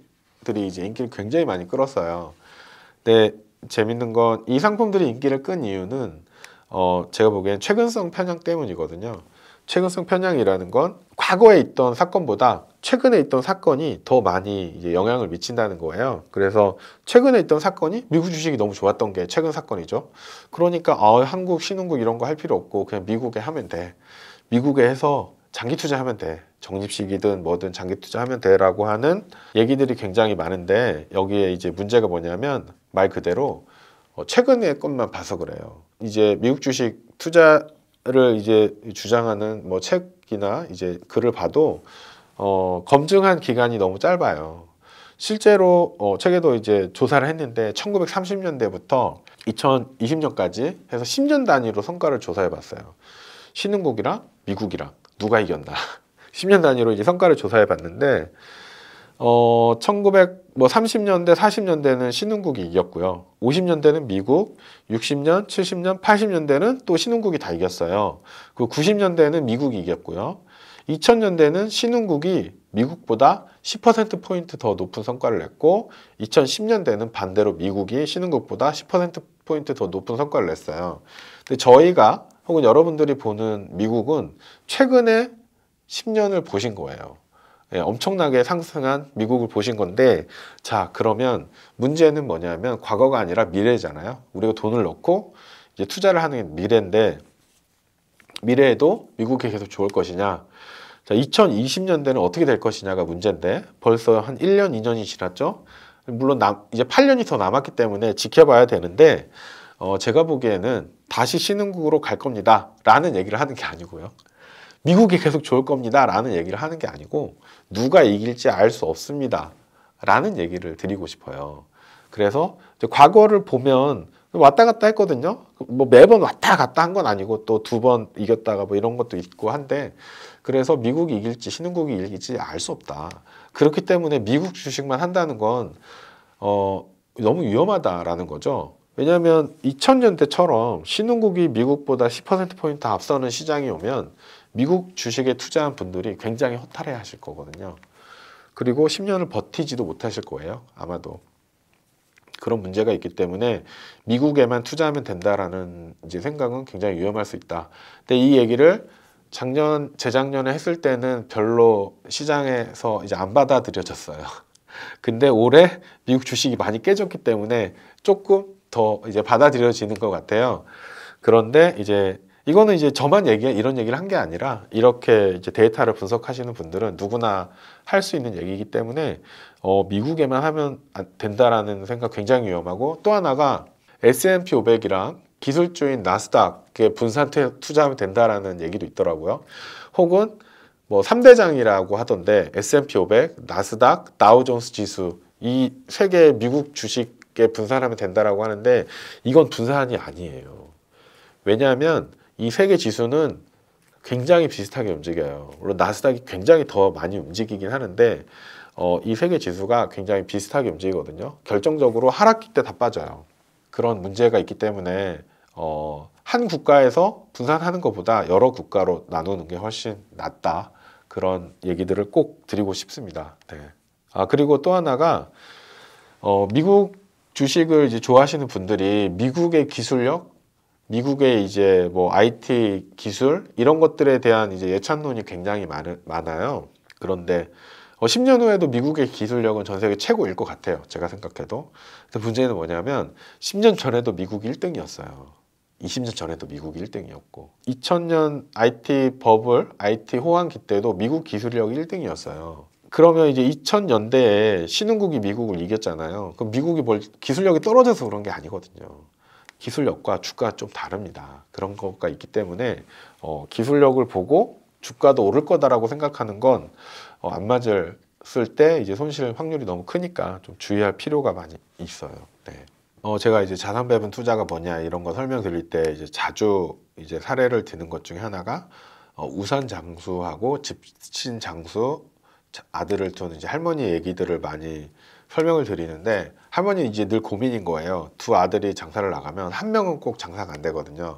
이제 인기를 굉장히 많이 끌었어요. 근데 재밌는 건 이 상품들이 인기를 끈 이유는 어 제가 보기엔 최근성 편향 때문이거든요. 최근성 편향이라는 건 과거에 있던 사건보다 최근에 있던 사건이 더 많이 이제 영향을 미친다는 거예요. 그래서 최근에 있던 사건이 미국 주식이 너무 좋았던 게 최근 사건이죠. 그러니까 어, 한국 신흥국 이런 거 할 필요 없고 그냥 미국에 하면 돼. 미국에 해서 장기 투자하면 돼. 적립식이든 뭐든 장기 투자하면 돼라고 하는 얘기들이 굉장히 많은데 여기에 이제 문제가 뭐냐면 말 그대로 어, 최근의 것만 봐서 그래요. 이제 미국 주식 투자 를 이제 주장하는 뭐 책이나 이제 글을 봐도 어, 검증한 기간이 너무 짧아요. 실제로 어, 책에도 이제 조사를 했는데 1930년대부터 2020년까지 해서 10년 단위로 성과를 조사해 봤어요. 신흥국이랑 미국이랑 누가 이겼나. 10년 단위로 이제 성과를 조사해 봤는데 어, 1900뭐 30년대, 40년대는 신흥국이 이겼고요. 50년대는 미국, 60년, 70년, 80년대는 또 신흥국이 다 이겼어요. 그 90년대는 미국이 이겼고요. 2000년대는 신흥국이 미국보다 10%포인트 더 높은 성과를 냈고 2010년대는 반대로 미국이 신흥국보다 10%포인트 더 높은 성과를 냈어요. 근데 저희가 혹은 여러분들이 보는 미국은 최근에 10년을 보신 거예요. 예, 엄청나게 상승한 미국을 보신 건데 자 그러면 문제는 뭐냐면 과거가 아니라 미래잖아요. 우리가 돈을 넣고 이제 투자를 하는 게 미래인데 미래에도 미국이 계속 좋을 것이냐 자 2020년대는 어떻게 될 것이냐가 문제인데 벌써 한 1년 2년이 지났죠. 물론 남, 이제 8년이 더 남았기 때문에 지켜봐야 되는데 어, 제가 보기에는 다시 신흥국으로 갈 겁니다 라는 얘기를 하는 게 아니고요. 미국이 계속 좋을 겁니다. 라는 얘기를 하는 게 아니고 누가 이길지 알 수 없습니다. 라는 얘기를 드리고 싶어요. 그래서 과거를 보면 왔다 갔다 했거든요. 뭐 매번 왔다 갔다 한 건 아니고 또 두 번 이겼다가 뭐 이런 것도 있고 한데 그래서 미국이 이길지 신흥국이 이길지 알 수 없다. 그렇기 때문에 미국 주식만 한다는 건 어, 너무 위험하다라는 거죠. 왜냐하면 2000년대처럼 신흥국이 미국보다 10%포인트 앞서는 시장이 오면 미국 주식에 투자한 분들이 굉장히 허탈해 하실 거거든요. 그리고 10년을 버티지도 못하실 거예요. 아마도. 그런 문제가 있기 때문에 미국에만 투자하면 된다라는 이제 생각은 굉장히 위험할 수 있다. 근데 이 얘기를 작년, 재작년에 했을 때는 별로 시장에서 이제 안 받아들여졌어요. 근데 올해 미국 주식이 많이 깨졌기 때문에 조금 더 이제 받아들여지는 것 같아요. 그런데 이제 이거는 이제 저만 얘기 이런 얘기를 한 게 아니라 이렇게 이제 데이터를 분석하시는 분들은 누구나 할 수 있는 얘기이기 때문에 어, 미국에만 하면 아, 된다라는 생각 굉장히 위험하고 또 하나가 S&P 500이랑 기술주인 나스닥에 분산 투자하면 된다라는 얘기도 있더라고요. 혹은 뭐 3대장이라고 하던데 S&P 500, 나스닥, 다우존스 지수 이 세개 미국 주식에 분산하면 된다라고 하는데 이건 분산이 아니에요. 왜냐하면 이세개 지수는 굉장히 비슷하게 움직여요. 물론 나스닥이 굉장히 더 많이 움직이긴 하는데 어, 이세개 지수가 굉장히 비슷하게 움직이거든요. 결정적으로 하락기 때 다 빠져요. 그런 문제가 있기 때문에 어, 한 국가에서 분산하는 것보다 여러 국가로 나누는 게 훨씬 낫다. 그런 얘기들을 꼭 드리고 싶습니다. 네. 아 그리고 또 하나가 어, 미국 주식을 이제 좋아하시는 분들이 미국의 기술력 미국의 이제 뭐 IT 기술 이런 것들에 대한 이제 예찬론이 굉장히 많, 많아요. 그런데 어, 10년 후에도 미국의 기술력은 전 세계 최고일 것 같아요. 제가 생각해도. 근데 문제는 뭐냐면 10년 전에도 미국이 1등이었어요. 20년 전에도 미국이 1등이었고 2000년 IT 버블, IT 호황기 때도 미국 기술력이 1등이었어요. 그러면 이제 2000년대에 신흥국이 미국을 이겼잖아요. 그럼 미국이 뭘 기술력이 떨어져서 그런 게 아니거든요. 기술력과 주가 가좀 다릅니다. 그런 것과 있기 때문에 어, 기술력을 보고 주가도 오를 거다라고 생각하는 건안 어, 맞을 쓸때 이제 손실 확률이 너무 크니까 좀 주의할 필요가 많이 있어요. 네. 어, 제가 이제 자산 배분 투자가 뭐냐 이런 거 설명드릴 때 이제 자주 이제 사례를 드는 것 중에 하나가 어, 우산 장수하고 집신 장수 아들을 둔 이제 할머니 얘기들을 많이 설명을 드리는데 할머니 이제 늘 고민인 거예요. 두 아들이 장사를 나가면 한 명은 꼭 장사가 안 되거든요.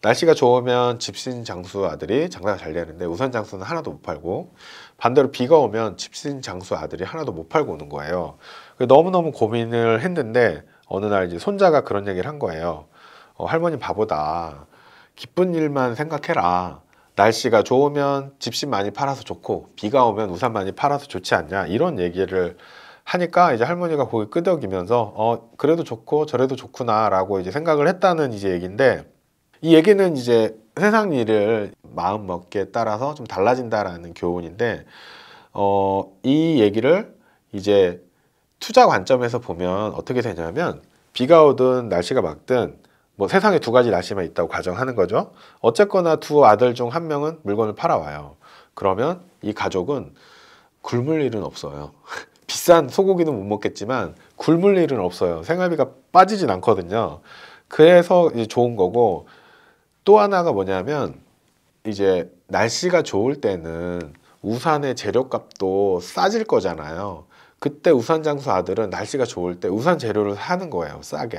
날씨가 좋으면 집신 장수 아들이 장사가 잘 되는데 우산 장수는 하나도 못 팔고 반대로 비가 오면 집신 장수 아들이 하나도 못 팔고 오는 거예요. 너무너무 고민을 했는데 어느 날 이제 손자가 그런 얘기를 한 거예요. 어, 할머니 바보다. 기쁜 일만 생각해라. 날씨가 좋으면 집신 많이 팔아서 좋고 비가 오면 우산 많이 팔아서 좋지 않냐 이런 얘기를 하니까 이제 할머니가 거기 끄덕이면서 어 그래도 좋고 저래도 좋구나라고 이제 생각을 했다는 이제 얘기인데 이 얘기는 이제 세상 일을 마음 먹기에 따라서 좀 달라진다라는 교훈인데 어이 얘기를 이제 투자 관점에서 보면 어떻게 되냐면 비가 오든 날씨가 맑든 뭐 세상에 두 가지 날씨만 있다고 가정하는 거죠. 어쨌거나 두 아들 중 한 명은 물건을 팔아와요. 그러면 이 가족은 굶을 일은 없어요. 비싼 소고기는 못 먹겠지만 굶을 일은 없어요. 생활비가 빠지진 않거든요. 그래서 이제 좋은 거고 또 하나가 뭐냐면 이제 날씨가 좋을 때는 우산의 재료값도 싸질 거잖아요. 그때 우산 장수 아들은 날씨가 좋을 때 우산 재료를 사는 거예요. 싸게.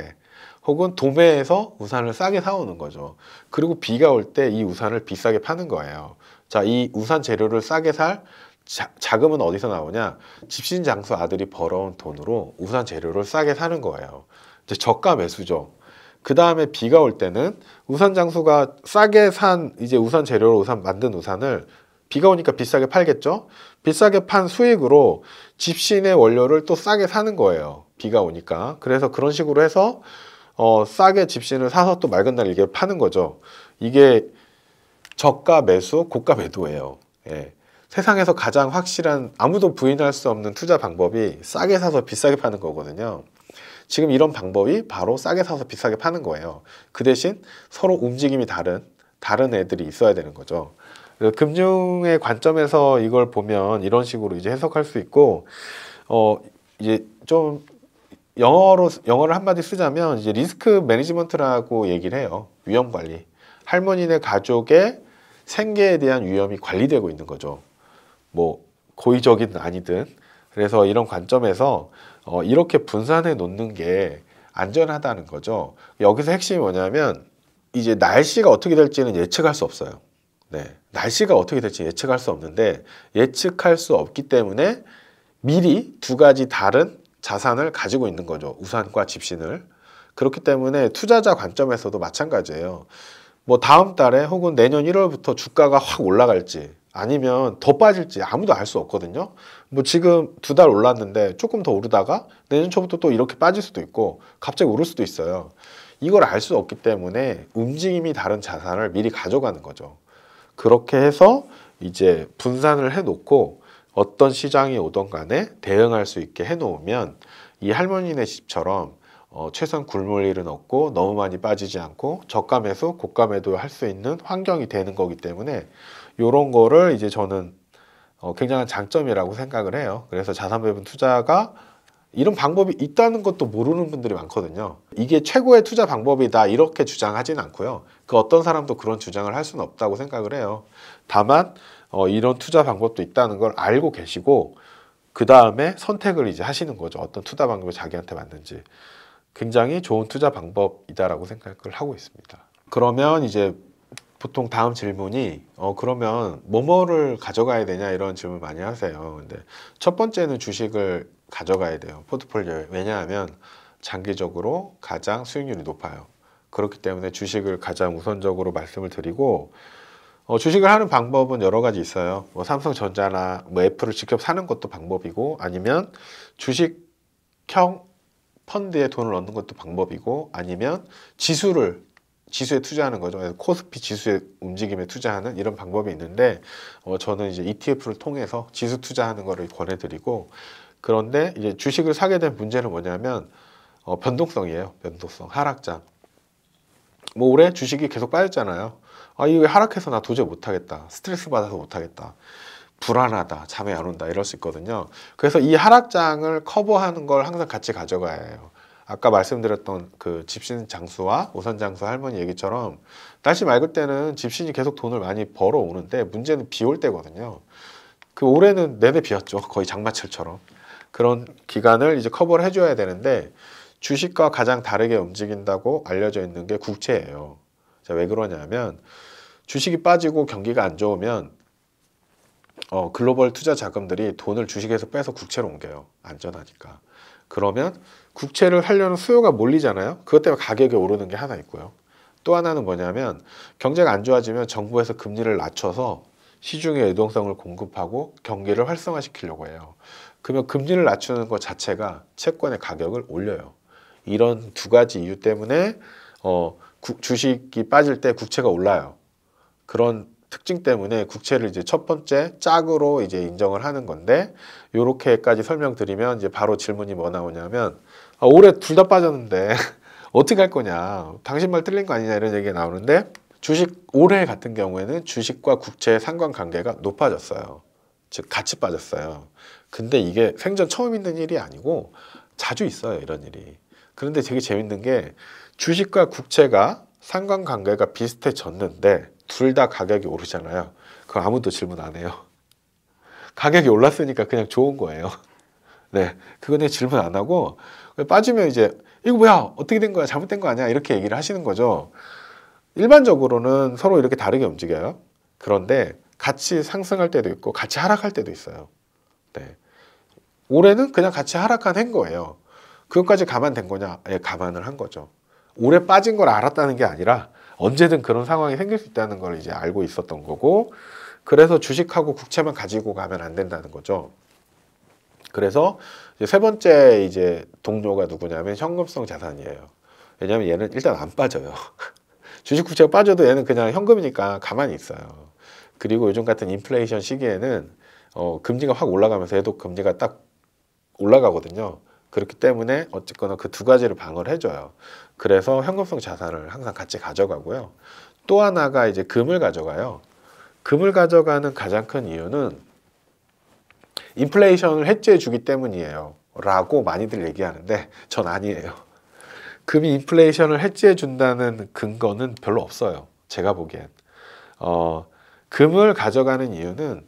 혹은 도매에서 우산을 싸게 사오는 거죠. 그리고 비가 올 때 이 우산을 비싸게 파는 거예요. 자, 이 우산 재료를 싸게 살 자, 자금은 어디서 나오냐? 집신 장수 아들이 벌어온 돈으로 우산 재료를 싸게 사는 거예요. 이제 저가 매수죠. 그 다음에 비가 올 때는 우산 장수가 싸게 산 이제 우산 재료로 우산 만든 우산을 비가 오니까 비싸게 팔겠죠? 비싸게 판 수익으로 집신의 원료를 또 싸게 사는 거예요. 비가 오니까. 그래서 그런 식으로 해서 어, 싸게 집신을 사서 또 맑은 날 이게 파는 거죠. 이게 저가 매수, 고가 매도예요. 예. 세상에서 가장 확실한 아무도 부인할 수 없는 투자 방법이 싸게 사서 비싸게 파는 거거든요. 지금 이런 방법이 바로 싸게 사서 비싸게 파는 거예요. 그 대신 서로 움직임이 다른 다른 애들이 있어야 되는 거죠. 금융의 관점에서 이걸 보면 이런 식으로 이제 해석할 수 있고 어 이제 좀 영어로 영어를 한마디 쓰자면 이제 리스크 매니지먼트라고 얘기를 해요. 위험 관리. 할머니네 가족의 생계에 대한 위험이 관리되고 있는 거죠. 뭐고의적인 아니든 그래서 이런 관점에서 어, 이렇게 분산해 놓는 게 안전하다는 거죠. 여기서 핵심이 뭐냐면 이제 날씨가 어떻게 될지는 예측할 수 없어요. 네. 날씨가 어떻게 될지 예측할 수 없는데 예측할 수 없기 때문에 미리 두 가지 다른 자산을 가지고 있는 거죠. 우산과 집신을. 그렇기 때문에 투자자 관점에서도 마찬가지예요. 뭐 다음 달에 혹은 내년 1월부터 주가가 확 올라갈지 아니면 더 빠질지 아무도 알 수 없거든요. 뭐 지금 두 달 올랐는데 조금 더 오르다가 내년 초부터 또 이렇게 빠질 수도 있고 갑자기 오를 수도 있어요. 이걸 알 수 없기 때문에 움직임이 다른 자산을 미리 가져가는 거죠. 그렇게 해서 이제 분산을 해놓고 어떤 시장이 오던 간에 대응할 수 있게 해놓으면 이 할머니네 집처럼 어, 최한 굶을 일은 없고 너무 많이 빠지지 않고 저감에수고감에도할 수 있는 환경이 되는 거기 때문에 요런 거를 이제 저는 어, 굉장한 장점이라고 생각을 해요. 그래서 자산 배분 투자가 이런 방법이 있다는 것도 모르는 분들이 많거든요. 이게 최고의 투자 방법이다 이렇게 주장하진 않고요. 그 어떤 사람도 그런 주장을 할 수는 없다고 생각을 해요. 다만 어, 이런 투자 방법도 있다는 걸 알고 계시고 그 다음에 선택을 이제 하시는 거죠. 어떤 투자 방법이 자기한테 맞는지 굉장히 좋은 투자 방법이다라고 생각을 하고 있습니다. 그러면 이제 보통 다음 질문이 어 그러면 뭐뭐를 가져가야 되냐 이런 질문 많이 하세요. 근데 첫 번째는 주식을 가져가야 돼요. 포트폴리오 왜냐하면 장기적으로 가장 수익률이 높아요. 그렇기 때문에 주식을 가장 우선적으로 말씀을 드리고 어, 주식을 하는 방법은 여러 가지 있어요. 뭐 삼성전자나 뭐 애플을 직접 사는 것도 방법이고 아니면 주식형 펀드에 돈을 얻는 것도 방법이고 아니면 지수를 지수에 투자하는 거죠. 코스피 지수의 움직임에 투자하는 이런 방법이 있는데 어, 저는 이제 ETF를 통해서 지수 투자하는 거를 권해드리고 그런데 이제 주식을 사게 된 문제는 뭐냐면 어, 변동성이에요. 변동성 하락장. 뭐 올해 주식이 계속 빠졌잖아요. 아 이거 하락해서 나 도저히 못하겠다. 스트레스 받아서 못하겠다. 불안하다, 잠이 안 온다 이럴 수 있거든요. 그래서 이 하락장을 커버하는 걸 항상 같이 가져가야 해요. 아까 말씀드렸던 그 집신 장수와 오선 장수 할머니 얘기처럼 날씨 맑을 때는 집신이 계속 돈을 많이 벌어오는데 문제는 비 올 때거든요. 그 올해는 내내 비었죠. 거의 장마철처럼. 그런 기간을 이제 커버를 해줘야 되는데 주식과 가장 다르게 움직인다고 알려져 있는 게 국채예요. 자, 왜 그러냐면 주식이 빠지고 경기가 안 좋으면 어, 글로벌 투자 자금들이 돈을 주식에서 빼서 국채로 옮겨요. 안전하니까. 그러면 국채를 하려는 수요가 몰리잖아요. 그것 때문에 가격이 오르는 게 하나 있고요. 또 하나는 뭐냐면 경제가 안 좋아지면 정부에서 금리를 낮춰서 시중에 유동성을 공급하고 경기를 활성화시키려고 해요. 그러면 금리를 낮추는 것 자체가 채권의 가격을 올려요. 이런 두 가지 이유 때문에 어, 주식이 빠질 때 국채가 올라요. 그런 특징 때문에 국채를 이제 첫 번째 짝으로 이제 인정을 하는 건데 요렇게까지 설명드리면 이제 바로 질문이 뭐 나오냐면 아, 올해 둘 다 빠졌는데 어떻게 할 거냐 당신 말 틀린 거 아니냐 이런 얘기가 나오는데 주식 올해 같은 경우에는 주식과 국채의 상관관계가 높아졌어요 즉 같이 빠졌어요 근데 이게 생전 처음 있는 일이 아니고 자주 있어요 이런 일이 그런데 되게 재밌는 게 주식과 국채가 상관관계가 비슷해졌는데 둘 다 가격이 오르잖아요 그럼 아무도 질문 안 해요 가격이 올랐으니까 그냥 좋은 거예요 네 그거는 질문 안 하고 빠지면 이제 이거 뭐야 어떻게 된 거야 잘못된 거 아니야 이렇게 얘기를 하시는 거죠. 일반적으로는 서로 이렇게 다르게 움직여요. 그런데 같이 상승할 때도 있고 같이 하락할 때도 있어요. 네. 올해는 그냥 같이 하락한 한 거예요. 그것까지 감안된 거냐? 예, 감안을 한 거죠. 올해 빠진 걸 알았다는 게 아니라 언제든 그런 상황이 생길 수 있다는 걸 이제 알고 있었던 거고 그래서 주식하고 국채만 가지고 가면 안 된다는 거죠. 그래서 세 번째 이제 동료가 누구냐면 현금성 자산이에요. 왜냐하면 얘는 일단 안 빠져요. 주식 국채가 빠져도 얘는 그냥 현금이니까 가만히 있어요. 그리고 요즘 같은 인플레이션 시기에는 어, 금리가 확 올라가면서 얘도 금리가 딱 올라가거든요. 그렇기 때문에 어쨌거나 그 두 가지를 방어를 해줘요. 그래서 현금성 자산을 항상 같이 가져가고요. 또 하나가 이제 금을 가져가요. 금을 가져가는 가장 큰 이유는 인플레이션을 해제해 주기 때문이에요. 라고 많이들 얘기하는데 전 아니에요. 금이 인플레이션을 해제해 준다는 근거는 별로 없어요. 제가 보기엔. 어, 금을 가져가는 이유는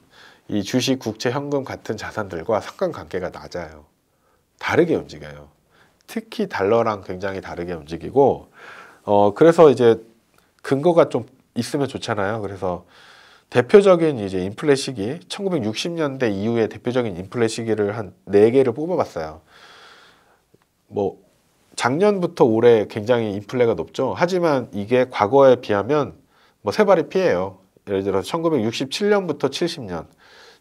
이 주식, 국채, 현금 같은 자산들과 상관관계가 낮아요. 다르게 움직여요. 특히 달러랑 굉장히 다르게 움직이고, 어, 그래서 이제 근거가 좀 있으면 좋잖아요. 그래서 대표적인 이제 인플레 시기 1960년대 이후에 대표적인 인플레 시기를 한4개를 뽑아봤어요. 뭐 작년부터 올해 굉장히 인플레가 높죠. 하지만 이게 과거에 비하면 뭐세 발이 피해요. 예를 들어 서 1967년부터 70년,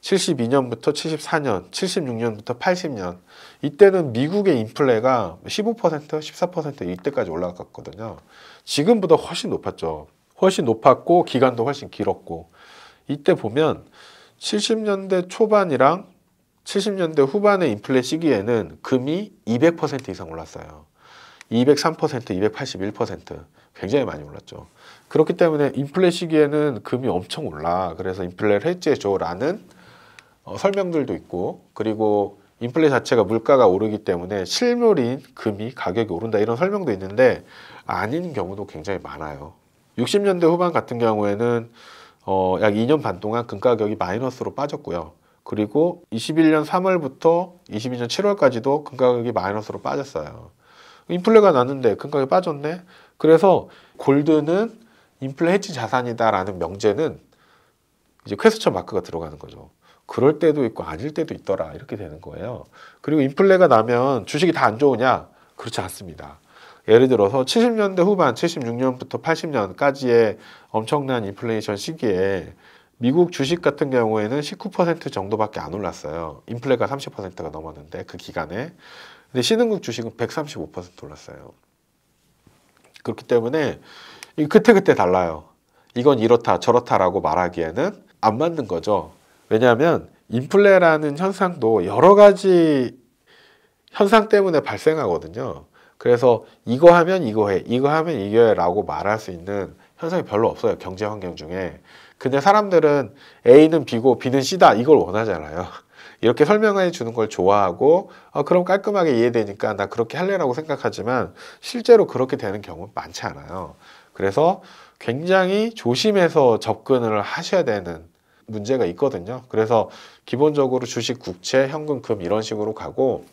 72년부터 74년, 76년부터 80년 이때는 미국의 인플레가 15%, 14% 이때까지 올라갔거든요. 지금보다 훨씬 높았죠. 훨씬 높았고 기간도 훨씬 길었고 이때 보면 70년대 초반이랑 70년대 후반의 인플레 시기에는 금이 200% 이상 올랐어요. 203%, 281% 굉장히 많이 올랐죠. 그렇기 때문에 인플레 시기에는 금이 엄청 올라. 그래서 인플레를 해제해줘라는 어, 설명들도 있고 그리고 인플레 자체가 물가가 오르기 때문에 실물인 금이 가격이 오른다 이런 설명도 있는데 아닌 경우도 굉장히 많아요. 60년대 후반 같은 경우에는 어, 약 2년 반 동안 금가격이 마이너스로 빠졌고요. 그리고 21년 3월부터 22년 7월까지도 금가격이 마이너스로 빠졌어요. 인플레가 났는데 금가격이 빠졌네. 그래서 골드는 인플레 해치 자산이다라는 명제는 이제 퀘스천 마크가 들어가는 거죠. 그럴 때도 있고 아닐 때도 있더라 이렇게 되는 거예요. 그리고 인플레가 나면 주식이 다 안 좋으냐? 그렇지 않습니다. 예를 들어서 70년대 후반 76년부터 80년까지의 엄청난 인플레이션 시기에 미국 주식 같은 경우에는 19% 정도밖에 안 올랐어요. 인플레가 30%가 넘었는데 그 기간에. 근데 신흥국 주식은 135% 올랐어요. 그렇기 때문에 그때그때 그때 달라요. 이건 이렇다 저렇다라고 말하기에는 안 맞는 거죠. 왜냐하면 인플레라는 현상도 여러 가지 현상 때문에 발생하거든요. 그래서 이거 하면 이거 해, 이거 하면 이거 해 라고 말할 수 있는 현상이 별로 없어요. 경제 환경 중에. 근데 사람들은 A는 B고 B는 C다 이걸 원하잖아요. 이렇게 설명해 주는 걸 좋아하고 어, 그럼 깔끔하게 이해되니까 나 그렇게 할래라고 생각하지만 실제로 그렇게 되는 경우는 많지 않아요. 그래서 굉장히 조심해서 접근을 하셔야 되는 문제가 있거든요. 그래서 기본적으로 주식, 국채, 현금, 금 이런 식으로 가고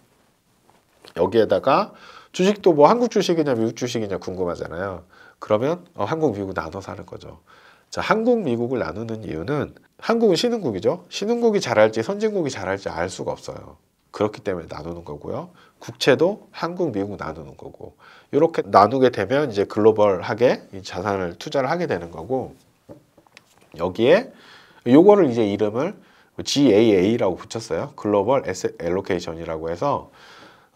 여기에다가 주식도 뭐 한국 주식이냐 미국 주식이냐 궁금하잖아요. 그러면 어, 한국 미국 나눠사는 거죠. 자, 한국 미국을 나누는 이유는 한국은 신흥국이죠. 신흥국이 잘할지 선진국이 잘할지 알 수가 없어요. 그렇기 때문에 나누는 거고요. 국채도 한국, 미국 나누는 거고 이렇게 나누게 되면 이제 글로벌하게 자산을 투자를 하게 되는 거고 여기에 요거를 이제 이름을 GAA라고 붙였어요. 글로벌 에셋 엘로케이션이라고 해서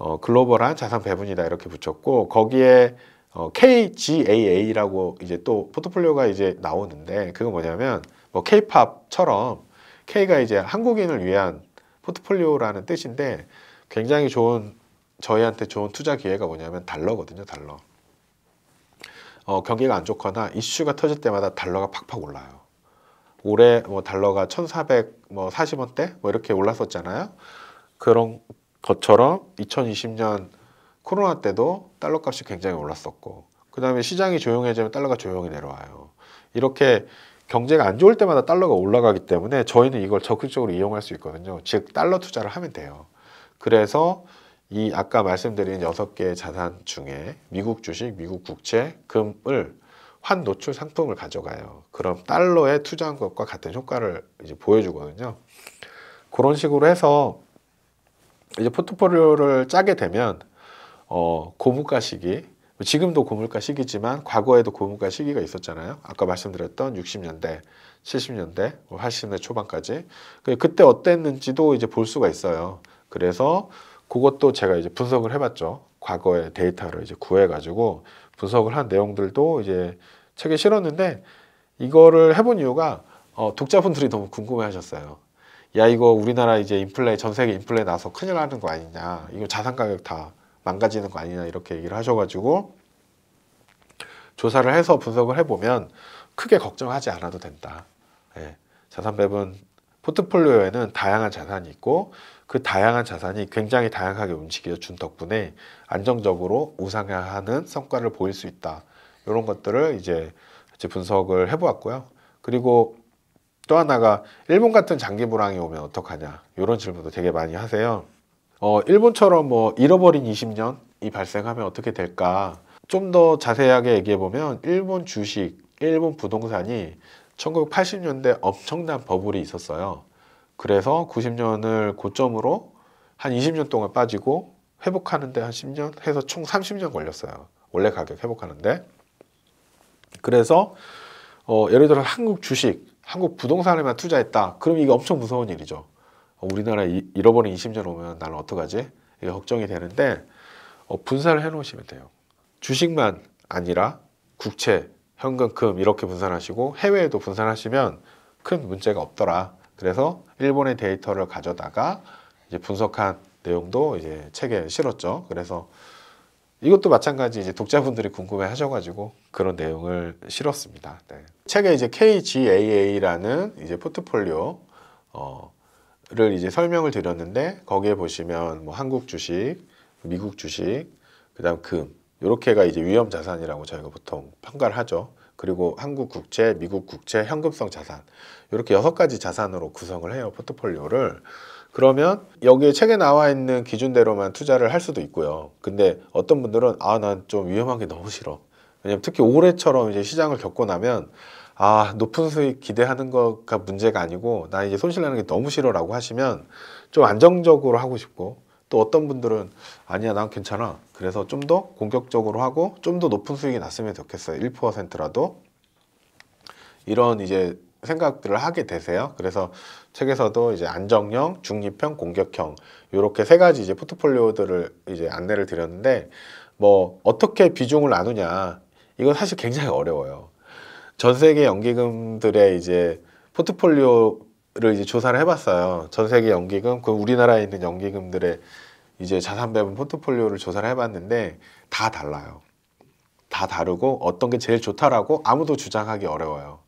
어, 글로벌한 자산 배분이다 이렇게 붙였고 거기에 어, KGAA라고 이제 또 포트폴리오가 이제 나오는데 그건 뭐냐면 뭐 K-팝처럼 K가 이제 한국인을 위한 포트폴리오라는 뜻인데 굉장히 좋은 저희한테 좋은 투자 기회가 뭐냐면 달러거든요 달러 어, 경기가 안 좋거나 이슈가 터질 때마다 달러가 팍팍 올라요 올해 뭐 달러가 1440원대 뭐, 뭐 이렇게 올랐었잖아요 그런 것처럼 2020년 코로나 때도 달러 값이 굉장히 올랐었고 그 다음에 시장이 조용해지면 달러가 조용히 내려와요. 이렇게 경제가 안 좋을 때마다 달러가 올라가기 때문에 저희는 이걸 적극적으로 이용할 수 있거든요. 즉 달러 투자를 하면 돼요. 그래서 이 아까 말씀드린 6 개의 자산 중에 미국 주식, 미국 국채, 금을 환 노출 상품을 가져가요. 그럼 달러에 투자한 것과 같은 효과를 이제 보여주거든요. 그런 식으로 해서 이제 포트폴리오를 짜게 되면 어, 고물가 시기 지금도 고물가 시기지만 과거에도 고물가 시기가 있었잖아요. 아까 말씀드렸던 60년대, 70년대, 80년대 뭐 초반까지 그 그때 어땠는지도 이제 볼 수가 있어요. 그래서 그것도 제가 이제 분석을 해봤죠. 과거의 데이터를 이제 구해가지고 분석을 한 내용들도 이제 책에 실었는데 이거를 해본 이유가 어, 독자분들이 너무 궁금해하셨어요. 야 이거 우리나라 이제 인플레 전 세계 인플레 나서 큰일 나는 거 아니냐 이거 자산 가격 다 망가지는 거 아니냐 이렇게 얘기를 하셔가지고 조사를 해서 분석을 해보면 크게 걱정하지 않아도 된다. 예. 자산 배분 포트폴리오에는 다양한 자산이 있고 그 다양한 자산이 굉장히 다양하게 움직여 준 덕분에 안정적으로 우상향하는 성과를 보일 수 있다. 이런 것들을 이제 분석을 해보았고요. 그리고 또 하나가 일본 같은 장기 불황이 오면 어떡하냐 이런 질문도 되게 많이 하세요. 어, 일본처럼 뭐 잃어버린 20년이 발생하면 어떻게 될까? 좀 더 자세하게 얘기해 보면 일본 주식, 일본 부동산이 1980년대 엄청난 버블이 있었어요. 그래서 90년을 고점으로 한 20년 동안 빠지고 회복하는데 한 10년 해서 총 30년 걸렸어요. 원래 가격 회복하는데. 그래서 어, 예를 들어 한국 주식 한국 부동산에만 투자했다. 그럼 이게 엄청 무서운 일이죠. 어, 우리나라 잃어버린 20년 오면 나는 어떡하지? 이게 걱정이 되는데 어, 분산을 해놓으시면 돼요. 주식만 아니라 국채, 현금금 이렇게 분산하시고 해외에도 분산하시면 큰 문제가 없더라. 그래서 일본의 데이터를 가져다가 이제 분석한 내용도 이제 책에 실었죠. 그래서 이것도 마찬가지 이제 독자분들이 궁금해 하셔가지고 그런 내용을 실었습니다. 네. 책에 이제 KGAA라는 이제 포트폴리오 어, 이제 설명을 드렸는데 거기에 보시면 뭐 한국 주식, 미국 주식, 그다음 금 이렇게가 이제 위험 자산이라고 저희가 보통 평가를 하죠. 그리고 한국 국채, 미국 국채, 현금성 자산 이렇게 여섯 가지 자산으로 구성을 해요 포트폴리오를. 그러면 여기에 책에 나와 있는 기준대로만 투자를 할 수도 있고요. 근데 어떤 분들은 아, 난 좀 위험한 게 너무 싫어. 왜냐면 특히 올해처럼 이제 시장을 겪고 나면 아, 높은 수익 기대하는 거가 문제가 아니고 나 이제 손실 나는 게 너무 싫어라고 하시면 좀 안정적으로 하고 싶고 또 어떤 분들은 아니야 난 괜찮아 그래서 좀 더 공격적으로 하고 좀 더 높은 수익이 났으면 좋겠어요 1%라도 이런 이제 생각들을 하게 되세요. 그래서 책에서도 이제 안정형, 중립형, 공격형 이렇게 세 가지 이제 포트폴리오들을 이제 안내를 드렸는데 뭐 어떻게 비중을 나누냐 이건 사실 굉장히 어려워요. 전 세계 연기금들의 이제 포트폴리오를 이제 조사를 해봤어요. 전 세계 연기금, 그 우리나라에 있는 연기금들의 이제 자산 배분 포트폴리오를 조사를 해봤는데 다 달라요. 다 다르고 어떤 게 제일 좋다라고 아무도 주장하기 어려워요.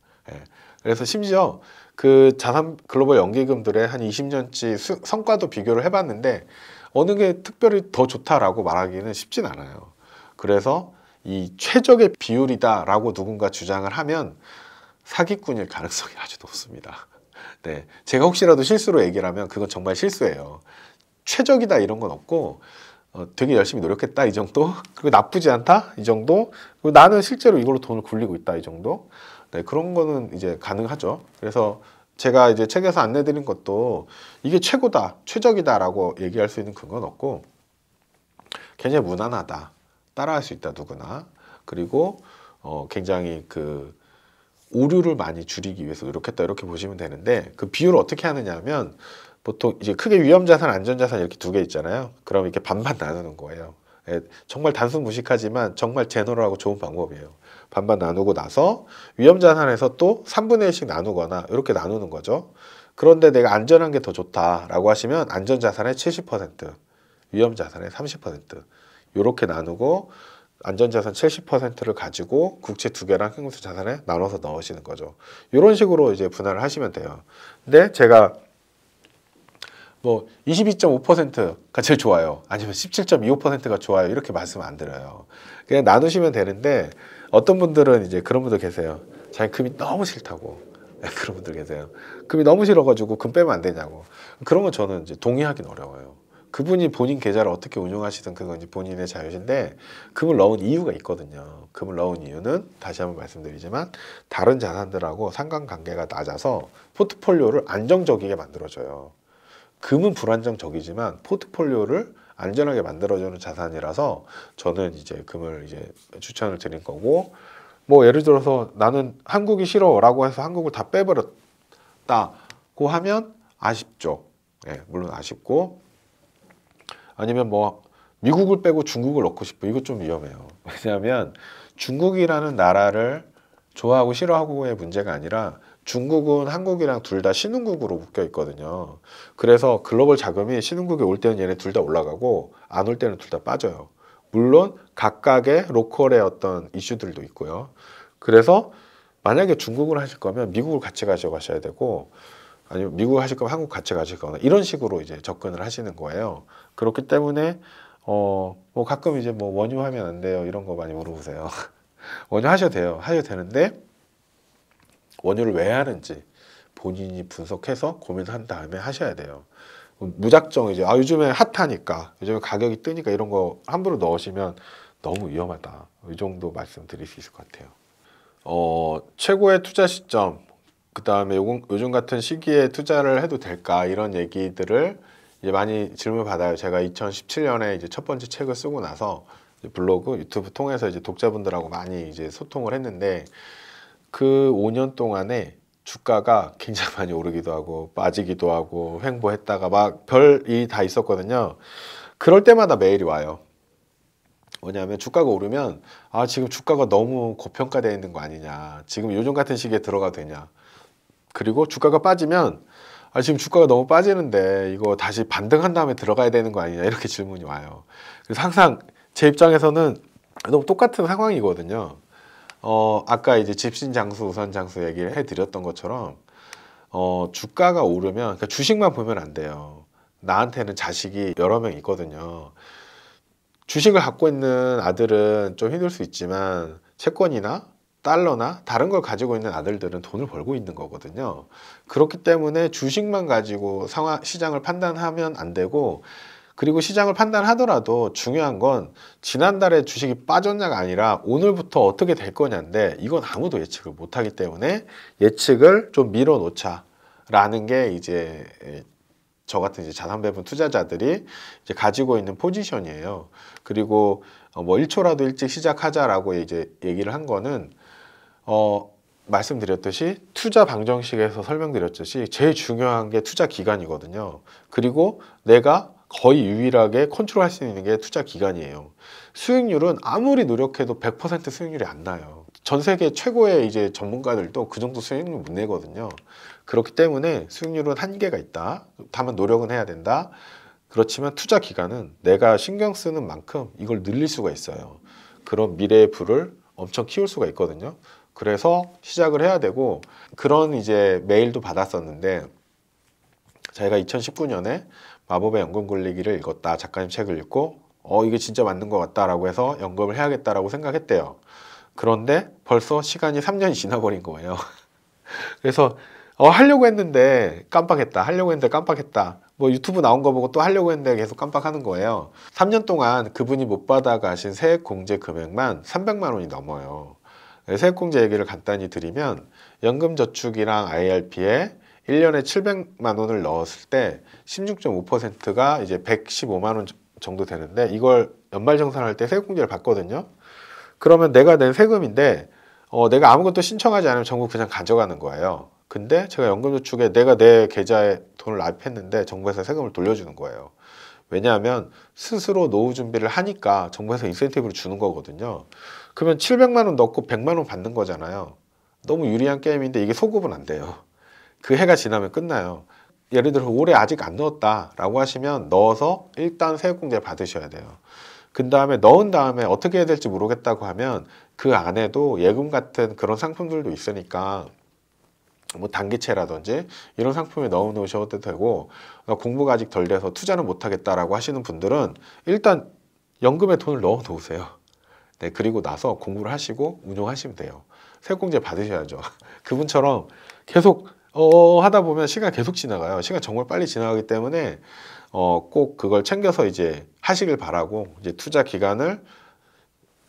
그래서 심지어 그 자산 글로벌 연기금들의 한 20년치 수, 성과도 비교를 해봤는데 어느 게 특별히 더 좋다라고 말하기는 쉽진 않아요. 그래서 이 최적의 비율이다라고 누군가 주장을 하면 사기꾼일 가능성이 아주 높습니다. 네. 제가 혹시라도 실수로 얘기를 하면 그건 정말 실수예요. 최적이다 이런 건 없고 어, 되게 열심히 노력했다 이 정도 그리고 나쁘지 않다 이 정도 그리고 나는 실제로 이걸로 돈을 굴리고 있다 이 정도 네, 그런 거는 이제 가능하죠. 그래서 제가 이제 책에서 안내드린 것도 이게 최고다, 최적이다라고 얘기할 수 있는 근거는 없고 굉장히 무난하다, 따라할 수 있다 누구나 그리고 어, 굉장히 그 오류를 많이 줄이기 위해서 노력했다 이렇게 보시면 되는데 그 비율을 어떻게 하느냐면 보통 이제 크게 위험자산, 안전자산 이렇게 두 개 있잖아요. 그럼 이렇게 반반 나누는 거예요. 예, 정말 단순 무식하지만 정말 제너럴하고 좋은 방법이에요. 반반 나누고 나서 위험 자산에서 또 3분의 1씩 나누거나 이렇게 나누는 거죠. 그런데 내가 안전한 게 더 좋다라고 하시면 안전 자산의 70%, 위험 자산의 30% 이렇게 나누고 안전 자산 70%를 가지고 국채 두 개랑 현금수 자산에 나눠서 넣으시는 거죠. 이런 식으로 이제 분할을 하시면 돼요. 근데 제가 뭐 22.5%가 제일 좋아요. 아니면 17.25%가 좋아요. 이렇게 말씀 안 드려요. 그냥 나누시면 되는데 어떤 분들은 이제 그런 분들 계세요. 자기 금이 너무 싫다고. 네, 그런 분들 계세요. 금이 너무 싫어가지고 금 빼면 안 되냐고. 그런 건 저는 이제 동의하긴 어려워요. 그분이 본인 계좌를 어떻게 운영하시든 그건 이제 본인의 자유신데 금을 넣은 이유가 있거든요. 금을 넣은 이유는 다시 한번 말씀드리지만 다른 자산들하고 상관관계가 낮아서 포트폴리오를 안정적이게 만들어줘요. 금은 불안정적이지만 포트폴리오를 안전하게 만들어주는 자산이라서 저는 이제 금을 이제 추천을 드린 거고 뭐 예를 들어서 나는 한국이 싫어라고 해서 한국을 다 빼버렸다고 하면 아쉽죠. 예, 물론 아쉽고 아니면 뭐 미국을 빼고 중국을 넣고 싶어 이거 좀 위험해요. 왜냐하면 중국이라는 나라를 좋아하고 싫어하고의 문제가 아니라 중국은 한국이랑 둘 다 신흥국으로 묶여 있거든요. 그래서 글로벌 자금이 신흥국에 올 때는 얘네 둘 다 올라가고 안 올 때는 둘 다 빠져요. 물론 각각의 로컬의 어떤 이슈들도 있고요. 그래서 만약에 중국을 하실 거면 미국을 같이 가져가셔야 되고 아니면 미국 을 하실 거면 한국 같이 가실 거나 이런 식으로 이제 접근을 하시는 거예요. 그렇기 때문에 어 뭐 가끔 이제 뭐 원유 하면 안 돼요 이런 거 많이 물어보세요. 원유 하셔도 돼요. 하셔도 되는데 원유를 왜 하는지 본인이 분석해서 고민한 다음에 하셔야 돼요. 무작정 이제 아 요즘에 핫하니까 요즘에 가격이 뜨니까 이런 거 함부로 넣으시면 너무 위험하다. 이 정도 말씀드릴 수 있을 것 같아요. 어, 최고의 투자 시점, 그 다음에 요즘 같은 시기에 투자를 해도 될까 이런 얘기들을 이제 많이 질문 받아요. 제가 2017년에 이제 첫 번째 책을 쓰고 나서 블로그, 유튜브 통해서 이제 독자분들하고 많이 이제 소통을 했는데 그 5년 동안에 주가가 굉장히 많이 오르기도 하고 빠지기도 하고 횡보했다가 막 별이 다 있었거든요. 그럴 때마다 메일이 와요. 뭐냐면 주가가 오르면 아 지금 주가가 너무 고평가되어 있는 거 아니냐. 지금 요즘 같은 시기에 들어가 되냐. 그리고 주가가 빠지면 아 지금 주가가 너무 빠지는데 이거 다시 반등한 다음에 들어가야 되는 거 아니냐 이렇게 질문이 와요. 그래서 항상 제 입장에서는 너무 똑같은 상황이거든요. 어, 아까 이제 집신 장수, 우선 장수 얘기를 해드렸던 것처럼 어, 주가가 오르면 그러니까 주식만 보면 안 돼요. 나한테는 자식이 여러 명 있거든요. 주식을 갖고 있는 아들은 좀 힘들 수 있지만 채권이나 달러나 다른 걸 가지고 있는 아들들은 돈을 벌고 있는 거거든요. 그렇기 때문에 주식만 가지고 상황 시장을 판단하면 안 되고 그리고 시장을 판단하더라도 중요한 건 지난달에 주식이 빠졌냐가 아니라 오늘부터 어떻게 될 거냐인데 이건 아무도 예측을 못하기 때문에 예측을 좀 밀어놓자라는 게 이제 저 같은 이제 자산 배분 투자자들이 이제 가지고 있는 포지션이에요. 그리고 어, 뭐 1초라도 일찍 시작하자라고 이제 얘기를 한 거는 어 말씀드렸듯이 투자 방정식에서 설명드렸듯이 제일 중요한 게 투자 기간이거든요. 그리고 내가 거의 유일하게 컨트롤 할 수 있는 게 투자 기간이에요. 수익률은 아무리 노력해도 100% 수익률이 안 나요. 전 세계 최고의 이제 전문가들도 그 정도 수익률 못 내거든요. 그렇기 때문에 수익률은 한계가 있다. 다만 노력은 해야 된다. 그렇지만 투자 기간은 내가 신경 쓰는 만큼 이걸 늘릴 수가 있어요. 그런 미래의 불을 엄청 키울 수가 있거든요. 그래서 시작을 해야 되고 그런 이제 메일도 받았었는데 자기가 2019년에 마법의 연금 굴리기를 읽었다. 작가님 책을 읽고 어 이게 진짜 맞는 것 같다라고 해서 연금을 해야겠다라고 생각했대요. 그런데 벌써 시간이 3년이 지나버린 거예요. 그래서 어 하려고 했는데 깜빡했다. 하려고 했는데 깜빡했다. 뭐 유튜브 나온 거 보고 또 하려고 했는데 계속 깜빡하는 거예요. 3년 동안 그분이 못 받아가신 세액공제 금액만 300만 원이 넘어요. 네, 세액공제 얘기를 간단히 드리면 연금저축이랑 IRP에 1년에 700만 원을 넣었을 때 16.5%가 이제 115만 원 정도 되는데 이걸 연말정산할 때세금공제를 받거든요. 그러면 내가 낸 세금인데 어, 내가 아무것도 신청하지 않으면 정부 그냥 가져가는 거예요. 근데 제가 연금저축에 내가 내 계좌에 돈을 납입했는데 정부에서 세금을 돌려주는 거예요. 왜냐하면 스스로 노후 준비를 하니까 정부에서 인센티브를 주는 거거든요. 그러면 700만 원 넣고 100만 원 받는 거잖아요. 너무 유리한 게임인데 이게 소급은 안 돼요. 그 해가 지나면 끝나요. 예를 들어 올해 아직 안 넣었다라고 하시면 넣어서 일단 세액공제 받으셔야 돼요. 그 다음에 넣은 다음에 어떻게 해야 될지 모르겠다고 하면 그 안에도 예금 같은 그런 상품들도 있으니까 뭐 단기채라든지 이런 상품에 넣어 놓으셔도 되고 어, 공부가 아직 덜 돼서 투자는 못 하겠다라고 하시는 분들은 일단 연금에 돈을 넣어 놓으세요. 네, 그리고 나서 공부를 하시고 운용하시면 돼요. 세액공제 받으셔야죠. 그분처럼 계속 어 하다 보면 시간 계속 지나가요. 시간 정말 빨리 지나가기 때문에 어꼭 그걸 챙겨서 이제 하시길 바라고 이제 투자 기간을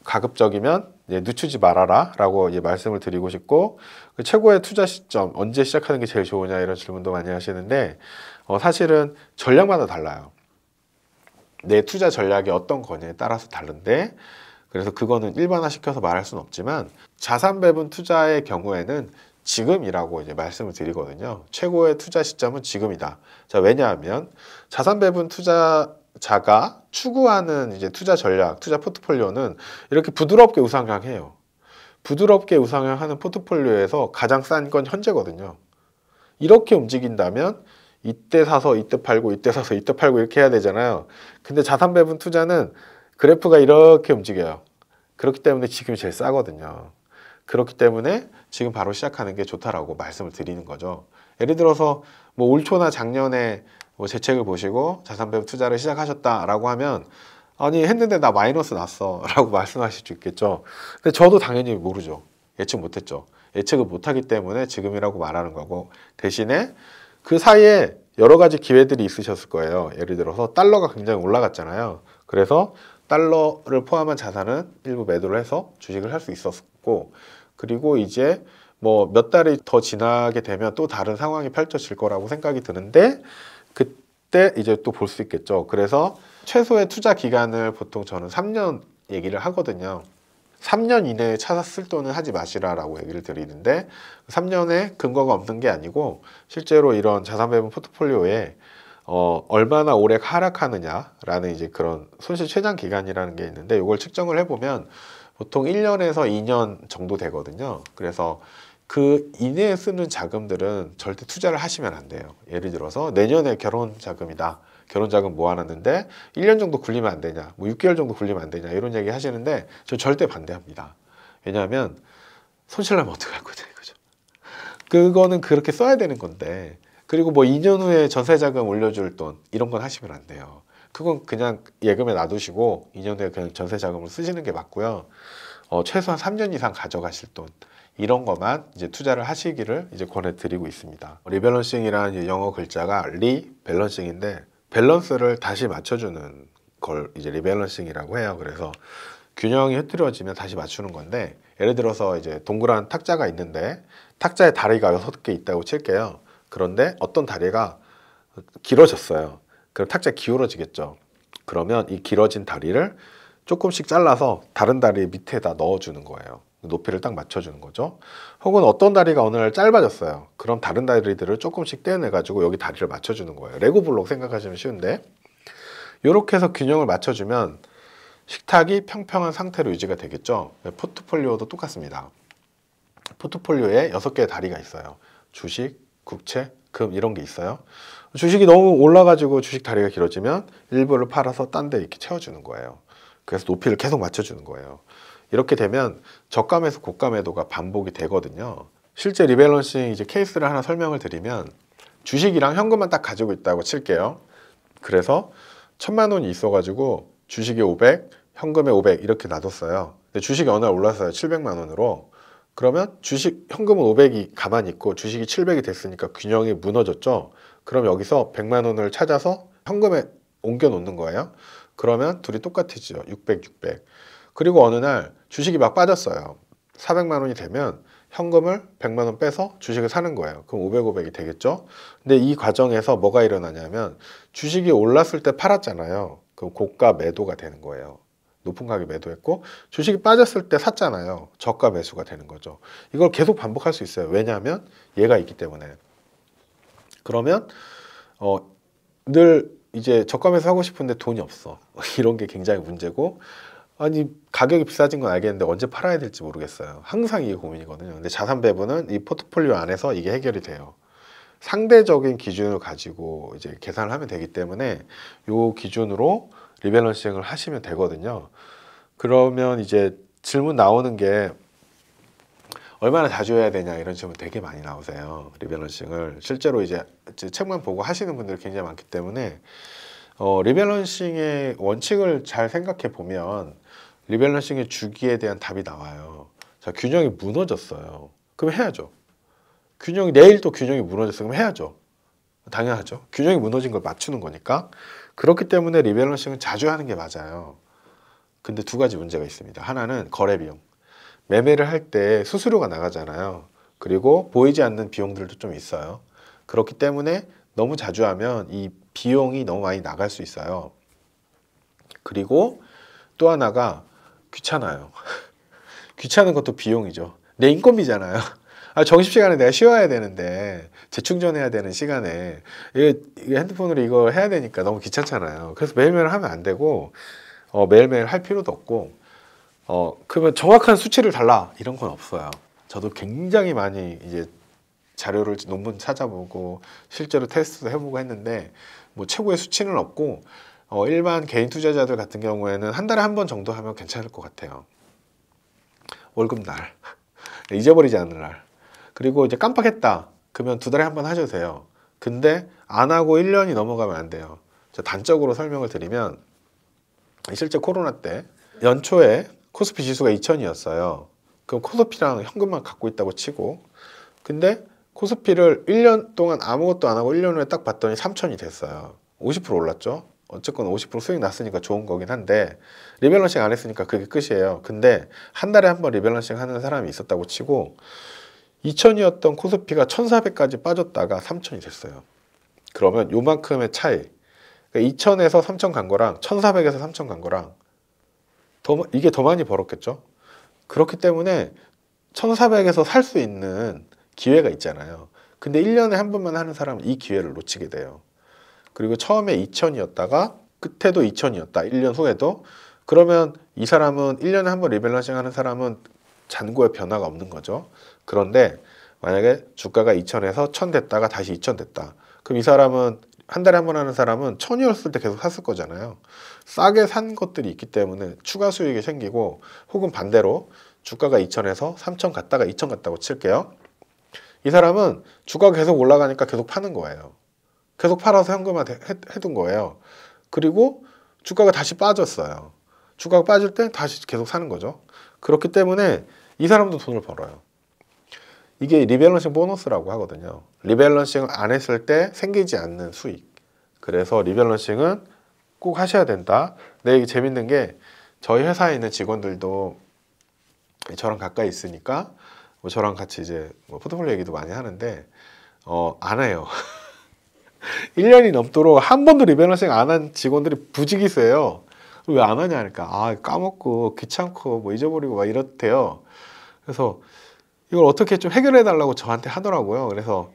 가급적이면 예, 늦추지 말아라라고 예, 말씀을 드리고 싶고 그 최고의 투자 시점 언제 시작하는 게 제일 좋으냐 이런 질문도 많이 하시는데 어, 사실은 전략마다 달라요. 내 투자 전략이 어떤 거냐에 따라서 다른데 그래서 그거는 일반화시켜서 말할 수는 없지만 자산 배분 투자의 경우에는 지금이라고 이제 말씀을 드리거든요. 최고의 투자 시점은 지금이다. 자, 왜냐하면 자산 배분 투자자가 추구하는 이제 투자 전략, 투자 포트폴리오는 이렇게 부드럽게 우상향해요. 부드럽게 우상향하는 포트폴리오에서 가장 싼 건 현재거든요. 이렇게 움직인다면 이때 사서 이때 팔고 이때 사서 이때 팔고 이렇게 해야 되잖아요. 근데 자산 배분 투자는 그래프가 이렇게 움직여요. 그렇기 때문에 지금이 제일 싸거든요. 그렇기 때문에 지금 바로 시작하는 게 좋다라고 말씀을 드리는 거죠. 예를 들어서 뭐 올초나 작년에 뭐제 책을 보시고 자산배분 투자를 시작하셨다라고 하면 아니 했는데 나 마이너스 났어라고 말씀하실 수 있겠죠. 근데 저도 당연히 모르죠. 예측 못했죠. 예측을 못하기 때문에 지금이라고 말하는 거고 대신에 그 사이에 여러 가지 기회들이 있으셨을 거예요. 예를 들어서 달러가 굉장히 올라갔잖아요. 그래서 달러를 포함한 자산은 일부 매도를 해서 주식을 할 수 있었고 그리고 이제 뭐 몇 달이 더 지나게 되면 또 다른 상황이 펼쳐질 거라고 생각이 드는데 그때 이제 또 볼 수 있겠죠. 그래서 최소의 투자 기간을 보통 저는 3년 얘기를 하거든요. 3년 이내에 찾았을 돈은 하지 마시라라고 얘기를 드리는데 3년에 근거가 없는 게 아니고 실제로 이런 자산 배분 포트폴리오에 어, 얼마나 오래 하락하느냐라는 이제 그런 손실 최장 기간이라는 게 있는데 이걸 측정을 해보면 보통 1년에서 2년 정도 되거든요. 그래서 그 이내에 쓰는 자금들은 절대 투자를 하시면 안 돼요. 예를 들어서 내년에 결혼 자금이다. 결혼 자금 모아놨는데 1년 정도 굴리면 안 되냐, 뭐 6개월 정도 굴리면 안 되냐 이런 얘기 하시는데 저 절대 반대합니다. 왜냐하면 손실나면 어떡할 거냐 이죠 그거는 그렇게 써야 되는 건데 그리고 뭐 2년 후에 전세 자금 올려줄 돈 이런 건 하시면 안 돼요. 그건 그냥 예금에 놔두시고 2년 후에 그냥 전세 자금을 쓰시는 게 맞고요. 어, 최소한 3년 이상 가져가실 돈 이런 것만 이제 투자를 하시기를 이제 권해드리고 있습니다. 리밸런싱이라는 영어 글자가 리밸런싱인데 밸런스를 다시 맞춰주는 걸 이제 리밸런싱이라고 해요. 그래서 균형이 흐트러지면 다시 맞추는 건데 예를 들어서 이제 동그란 탁자가 있는데 탁자에 다리가 여개 있다고 칠게요. 그런데 어떤 다리가 길어졌어요. 그럼 탁자 기울어지겠죠. 그러면 이 길어진 다리를 조금씩 잘라서 다른 다리 밑에다 넣어주는 거예요. 높이를 딱 맞춰주는 거죠. 혹은 어떤 다리가 어느 날 짧아졌어요. 그럼 다른 다리들을 조금씩 떼어내가지고 여기 다리를 맞춰주는 거예요. 레고 블록 생각하시면 쉬운데 이렇게 해서 균형을 맞춰주면 식탁이 평평한 상태로 유지가 되겠죠. 네, 포트폴리오도 똑같습니다. 포트폴리오에 6개의 다리가 있어요. 주식, 국채, 금 이런 게 있어요. 주식이 너무 올라가지고 주식 다리가 길어지면 일부를 팔아서 딴 데 이렇게 채워주는 거예요. 그래서 높이를 계속 맞춰주는 거예요. 이렇게 되면 저감에서 고감매도가 반복이 되거든요. 실제 리밸런싱 이제 케이스를 하나 설명을 드리면 주식이랑 현금만 딱 가지고 있다고 칠게요. 그래서 천만 원이 있어가지고 주식에 500, 현금에 500 이렇게 놔뒀어요. 근데 주식이 어느 날 올랐어요. 700만 원으로. 그러면 주식 현금은 500이 가만히 있고 주식이 700이 됐으니까 균형이 무너졌죠. 그럼 여기서 100만 원을 찾아서 현금에 옮겨 놓는 거예요. 그러면 둘이 똑같아지죠. 600, 600. 그리고 어느 날 주식이 막 빠졌어요. 400만 원이 되면 현금을 100만 원 빼서 주식을 사는 거예요. 그럼 500, 500이 되겠죠? 근데 이 과정에서 뭐가 일어나냐면 주식이 올랐을 때 팔았잖아요. 그럼 고가 매도가 되는 거예요. 높은 가격 매도했고 주식이 빠졌을 때 샀잖아요. 저가 매수가 되는 거죠. 이걸 계속 반복할 수 있어요. 왜냐하면 얘가 있기 때문에. 그러면 어, 늘 이제 저가에서 하고 싶은데 돈이 없어. 이런 게 굉장히 문제고 아니 가격이 비싸진 건 알겠는데 언제 팔아야 될지 모르겠어요. 항상 이게 고민이거든요. 근데 자산 배분은 이 포트폴리오 안에서 이게 해결이 돼요. 상대적인 기준을 가지고 이제 계산을 하면 되기 때문에 요 기준으로 리밸런싱을 하시면 되거든요. 그러면 이제 질문 나오는 게 얼마나 자주 해야 되냐 이런 질문 되게 많이 나오세요. 리밸런싱을 실제로 이제 책만 보고 하시는 분들이 굉장히 많기 때문에 어, 리밸런싱의 원칙을 잘 생각해 보면 리밸런싱의 주기에 대한 답이 나와요. 자, 균형이 무너졌어요. 그럼 해야죠. 균형이 내일 도 균형이 무너졌어. 그럼 해야죠. 당연하죠. 균형이 무너진 걸 맞추는 거니까. 그렇기 때문에 리밸런싱은 자주 하는 게 맞아요. 근데 두 가지 문제가 있습니다. 하나는 거래 비용. 매매를 할 때 수수료가 나가잖아요. 그리고 보이지 않는 비용들도 좀 있어요. 그렇기 때문에 너무 자주 하면 이 비용이 너무 많이 나갈 수 있어요. 그리고 또 하나가 귀찮아요. 귀찮은 것도 비용이죠. 내 인건비잖아요. 아, 점심시간에 내가 쉬어야 되는데 재충전해야 되는 시간에 이게, 이게 핸드폰으로 이걸 해야 되니까 너무 귀찮잖아요. 그래서 매일매일 하면 안 되고 어, 매일매일 할 필요도 없고 어 그러면 정확한 수치를 달라 이런 건 없어요. 저도 굉장히 많이 이제 자료를 논문 찾아보고 실제로 테스트도 해보고 했는데 뭐 최고의 수치는 없고 어, 일반 개인 투자자들 같은 경우에는 한 달에 한 번 정도 하면 괜찮을 것 같아요. 월급날 잊어버리지 않는 날 그리고 이제 깜빡했다 그러면 두 달에 한 번 하셔도 돼요. 근데 안 하고 1년이 넘어가면 안 돼요. 단적으로 설명을 드리면 실제 코로나 때 연초에 코스피 지수가 2000이었어요. 그럼 코스피랑 현금만 갖고 있다고 치고 근데 코스피를 1년 동안 아무것도 안 하고 1년 후에 딱 봤더니 3000이 됐어요. 50% 올랐죠? 어쨌건 50% 수익 났으니까 좋은 거긴 한데 리밸런싱 안 했으니까 그게 끝이에요. 근데 한 달에 한 번 리밸런싱 하는 사람이 있었다고 치고 2000이었던 코스피가 1400까지 빠졌다가 3000이 됐어요. 그러면 요만큼의 차이 2000에서 그러니까 3000 간 거랑 1400에서 3000 간 거랑 더, 이게 더 많이 벌었겠죠. 그렇기 때문에 1,400에서 살 수 있는 기회가 있잖아요. 근데 1년에 한 번만 하는 사람은 이 기회를 놓치게 돼요. 그리고 처음에 2,000이었다가 끝에도 2,000이었다. 1년 후에도. 그러면 이 사람은 1년에 한 번 리밸런싱 하는 사람은 잔고에 변화가 없는 거죠. 그런데 만약에 주가가 2,000에서 1,000 됐다가 다시 2,000 됐다. 그럼 이 사람은 한 달에 한 번 하는 사람은 1,000이었을 때 계속 샀을 거잖아요. 싸게 산 것들이 있기 때문에 추가 수익이 생기고 혹은 반대로 주가가 2천에서 3천 갔다가 2천 갔다고 칠게요. 이 사람은 주가가 계속 올라가니까 계속 파는 거예요. 계속 팔아서 현금화 해둔 거예요. 그리고 주가가 다시 빠졌어요. 주가가 빠질 때 다시 계속 사는 거죠. 그렇기 때문에 이 사람도 돈을 벌어요. 이게 리밸런싱 보너스라고 하거든요. 리밸런싱을 안 했을 때 생기지 않는 수익. 그래서 리밸런싱은 꼭 하셔야 된다. 근데 네, 이게 재밌는 게 저희 회사에 있는 직원들도 저랑 가까이 있으니까 뭐 저랑 같이 이제 뭐 포트폴리오 얘기도 많이 하는데 어, 안 해요. 1년이 넘도록 한 번도 리밸런싱 안 한 직원들이 부지기수예요. 왜 안 하냐 하니까 아 까먹고 귀찮고 뭐 잊어버리고 막 이렇대요. 그래서 이걸 어떻게 좀 해결해 달라고 저한테 하더라고요. 그래서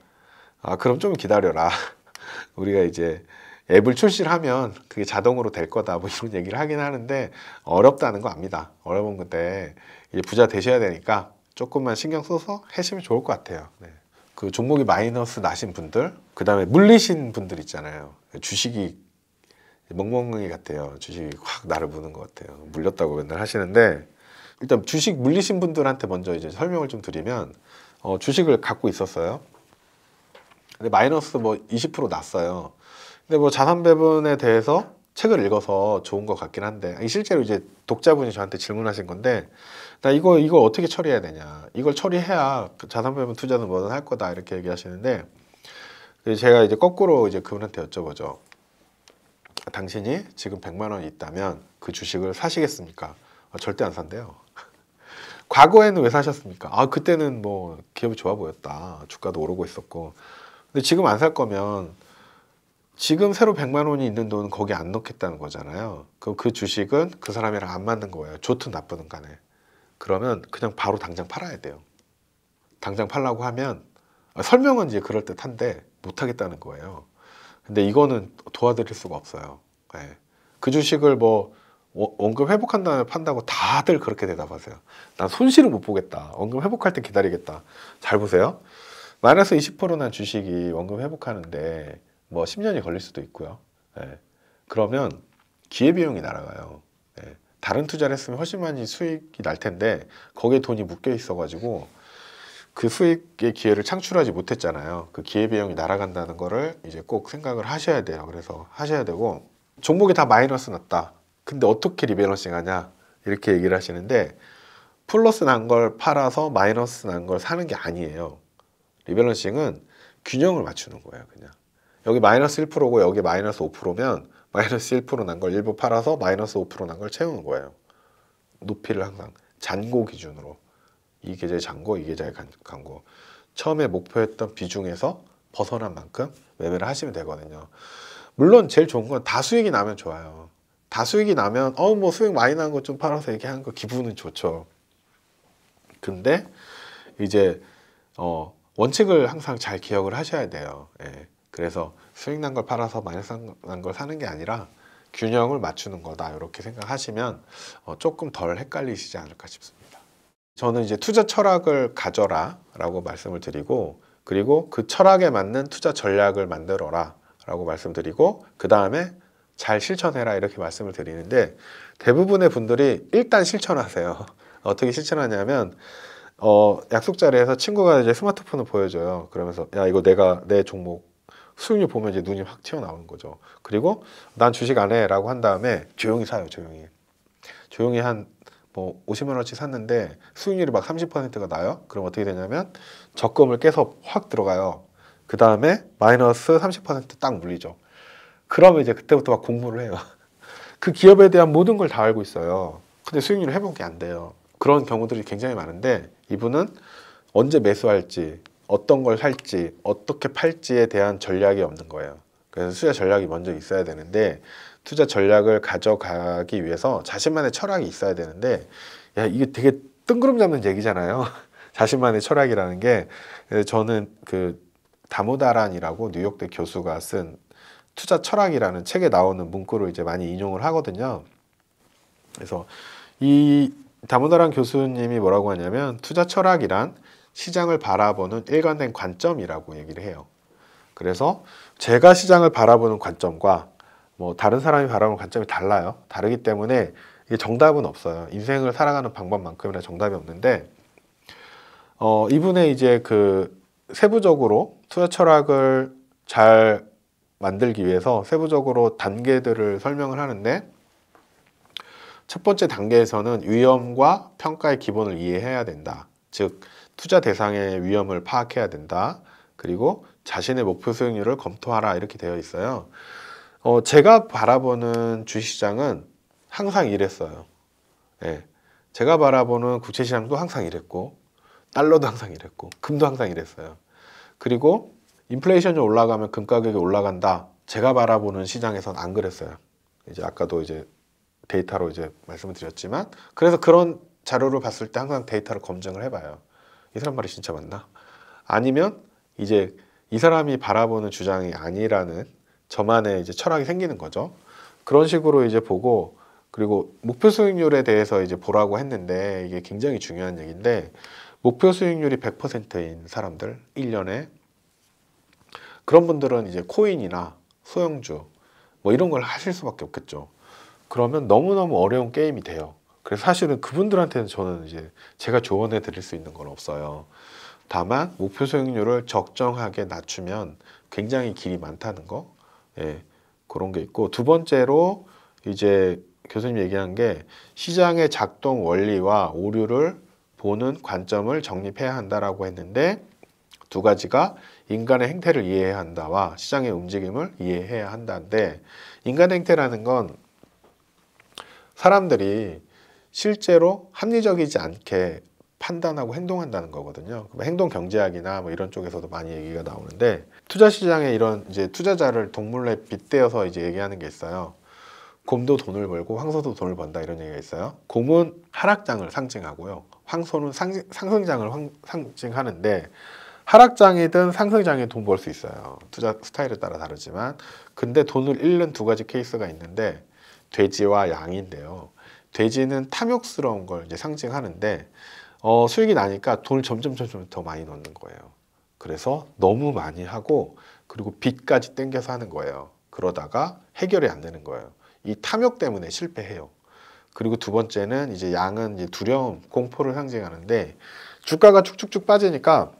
아 그럼 좀 기다려라. 우리가 이제 앱을 출시를 하면 그게 자동으로 될 거다 뭐 이런 얘기를 하긴 하는데 어렵다는 거 압니다. 어려운 건데 부자 되셔야 되니까 조금만 신경 써서 하시면 좋을 것 같아요. 네. 그 종목이 마이너스 나신 분들, 그 다음에 물리신 분들 있잖아요. 주식이 멍멍이 같아요. 주식이 확 나를 부는것 같아요. 물렸다고 맨날 하시는데 일단 주식 물리신 분들한테 먼저 이제 설명을 좀 드리면 어, 주식을 갖고 있었어요. 근데 마이너스 뭐 20% 났어요. 근데 뭐 자산 배분에 대해서 책을 읽어서 좋은 것 같긴 한데 아, 실제로 이제 독자분이 저한테 질문하신 건데 나 이거 이걸 어떻게 처리해야 되냐 이걸 처리해야 그 자산 배분 투자는 뭐든 할 거다 이렇게 얘기하시는데 제가 이제 거꾸로 이제 그분한테 여쭤보죠 당신이 지금 100만 원이 있다면 그 주식을 사시겠습니까? 아, 절대 안 산대요. 과거에는 왜 사셨습니까? 아 그때는 뭐 기업이 좋아 보였다 주가도 오르고 있었고 근데 지금 안 살 거면 지금 새로 100만 원이 있는 돈은 거기 안 넣겠다는 거잖아요. 그럼 그 주식은 그 사람이랑 안 맞는 거예요. 좋든 나쁘든 간에. 그러면 그냥 바로 당장 팔아야 돼요. 당장 팔라고 하면 아, 설명은 이제 그럴 듯한데 못 하겠다는 거예요. 근데 이거는 도와드릴 수가 없어요. 네. 그 주식을 뭐 원금 회복한 다음에 판다고 다들 그렇게 대답하세요. 난 손실을 못 보겠다. 원금 회복할 때 기다리겠다. 잘 보세요. 마이너스 20%나 주식이 원금 회복하는데 뭐 10년이 걸릴 수도 있고요. 예. 그러면 기회비용이 날아가요. 예. 다른 투자를 했으면 훨씬 많이 수익이 날 텐데 거기에 돈이 묶여 있어가지고 그 수익의 기회를 창출하지 못했잖아요. 그 기회비용이 날아간다는 거를 이제 꼭 생각을 하셔야 돼요. 그래서 하셔야 되고 종목이 다 마이너스 났다. 근데 어떻게 리밸런싱 하냐 이렇게 얘기를 하시는데 플러스 난 걸 팔아서 마이너스 난 걸 사는 게 아니에요. 리밸런싱은 균형을 맞추는 거예요. 그냥 여기 마이너스 1%고 여기 마이너스 5%면 마이너스 1%난 걸 일부 팔아서 마이너스 5%난 걸 채우는 거예요. 높이를 항상 잔고 기준으로 이 계좌의 잔고 이 계좌의 간고 처음에 목표했던 비중에서 벗어난 만큼 매매를 하시면 되거든요. 물론 제일 좋은 건 다수익이 나면 좋아요. 다수익이 나면 어 뭐 수익 많이 난 거 좀 팔아서 이렇게 하는 거 기분은 좋죠. 근데 이제 어 원칙을 항상 잘 기억을 하셔야 돼요. 예. 그래서 수익 난 걸 팔아서 마이너스 난 걸 사는 게 아니라 균형을 맞추는 거다 이렇게 생각하시면 어, 조금 덜 헷갈리시지 않을까 싶습니다. 저는 이제 투자 철학을 가져라 라고 말씀을 드리고 그리고 그 철학에 맞는 투자 전략을 만들어라 라고 말씀드리고 그 다음에 잘 실천해라 이렇게 말씀을 드리는데 대부분의 분들이 일단 실천하세요. 어떻게 실천하냐면 어, 약속 자리에서 친구가 이제 스마트폰을 보여줘요. 그러면서 야 이거 내가 내 종목 수익률 보면 이제 눈이 확 튀어나오는 거죠. 그리고 난 주식 안 해라고 한 다음에 조용히 사요, 조용히. 조용히 한 뭐 50만 원치 샀는데 수익률이 막 30%가 나요. 그럼 어떻게 되냐면 적금을 깨서 확 들어가요. 그 다음에 마이너스 30%딱 물리죠. 그러면 이제 그때부터 막 공부를 해요. 그 기업에 대한 모든 걸 다 알고 있어요. 근데 수익률을 해본 게 안 돼요. 그런 경우들이 굉장히 많은데 이분은 언제 매수할지 어떤 걸 살지 어떻게 팔지에 대한 전략이 없는 거예요. 그래서 투자 전략이 먼저 있어야 되는데 투자 전략을 가져가기 위해서 자신만의 철학이 있어야 되는데 야 이게 되게 뜬구름 잡는 얘기잖아요. 자신만의 철학이라는 게 저는 그 다모다란이라고 뉴욕대 교수가 쓴 투자 철학이라는 책에 나오는 문구를 이제 많이 인용을 하거든요. 그래서 이 다모다란 교수님이 뭐라고 하냐면 투자 철학이란 시장을 바라보는 일관된 관점이라고 얘기를 해요. 그래서 제가 시장을 바라보는 관점과 뭐 다른 사람이 바라보는 관점이 달라요. 다르기 때문에 이게 정답은 없어요. 인생을 살아가는 방법만큼이나 정답이 없는데 어, 이분의 이제 그 세부적으로 투자 철학을 잘 만들기 위해서 세부적으로 단계들을 설명을 하는데 첫 번째 단계에서는 위험과 평가의 기본을 이해해야 된다. 즉 투자 대상의 위험을 파악해야 된다. 그리고 자신의 목표 수익률을 검토하라 이렇게 되어 있어요. 어, 제가 바라보는 주시장은 식 항상 이랬어요. 예. 제가 바라보는 국채 시장도 항상 이랬고 달러도 항상 이랬고 금도 항상 이랬어요. 그리고 인플레이션이 올라가면 금 가격이 올라간다. 제가 바라보는 시장에선 안 그랬어요. 이제 아까도 이제 데이터로 이제 말씀을 드렸지만 그래서 그런 자료를 봤을 때 항상 데이터를 검증을 해봐요. 이 사람 말이 진짜 맞나? 아니면 이제 이 사람이 바라보는 주장이 아니라는 저만의 이제 철학이 생기는 거죠. 그런 식으로 이제 보고 그리고 목표 수익률에 대해서 이제 보라고 했는데 이게 굉장히 중요한 얘기인데 목표 수익률이 100%인 사람들 1년에 그런 분들은 이제 코인이나 소형주 뭐 이런 걸 하실 수밖에 없겠죠. 그러면 너무너무 어려운 게임이 돼요. 그래서 사실은 그분들한테는 저는 이제 제가 조언해 드릴 수 있는 건 없어요. 다만 목표 수익률을 적정하게 낮추면 굉장히 길이 많다는 거. 예. 그런 게 있고 두 번째로 이제 교수님 얘기한 게 시장의 작동 원리와 오류를 보는 관점을 정립해야 한다라고 했는데 두 가지가 인간의 행태를 이해해야 한다와 시장의 움직임을 이해해야 한다인데 인간 행태라는 건 사람들이 실제로 합리적이지 않게 판단하고 행동한다는 거거든요. 뭐 행동 경제학이나 뭐 이런 쪽에서도 많이 얘기가 나오는데 투자 시장에 이런 이제 투자자를 동물에 빗대어서 이제 얘기하는 게 있어요. 곰도 돈을 벌고 황소도 돈을 번다 이런 얘기가 있어요. 곰은 하락장을 상징하고요. 황소는 상, 승장을 상징하는데 하락장이든 상승장이든돈 벌 수 있어요. 투자 스타일에 따라 다르지만 근데 돈을 잃는 두 가지 케이스가 있는데 돼지와 양인데요. 돼지는 탐욕스러운 걸 이제 상징하는데 어, 수익이 나니까 돈을 점점 점점 더 많이 넣는 거예요. 그래서 너무 많이 하고 그리고 빚까지 땡겨서 하는 거예요. 그러다가 해결이 안 되는 거예요. 이 탐욕 때문에 실패해요. 그리고 두 번째는 이제 양은 이제 두려움, 공포를 상징하는데 주가가 쭉쭉쭉 빠지니까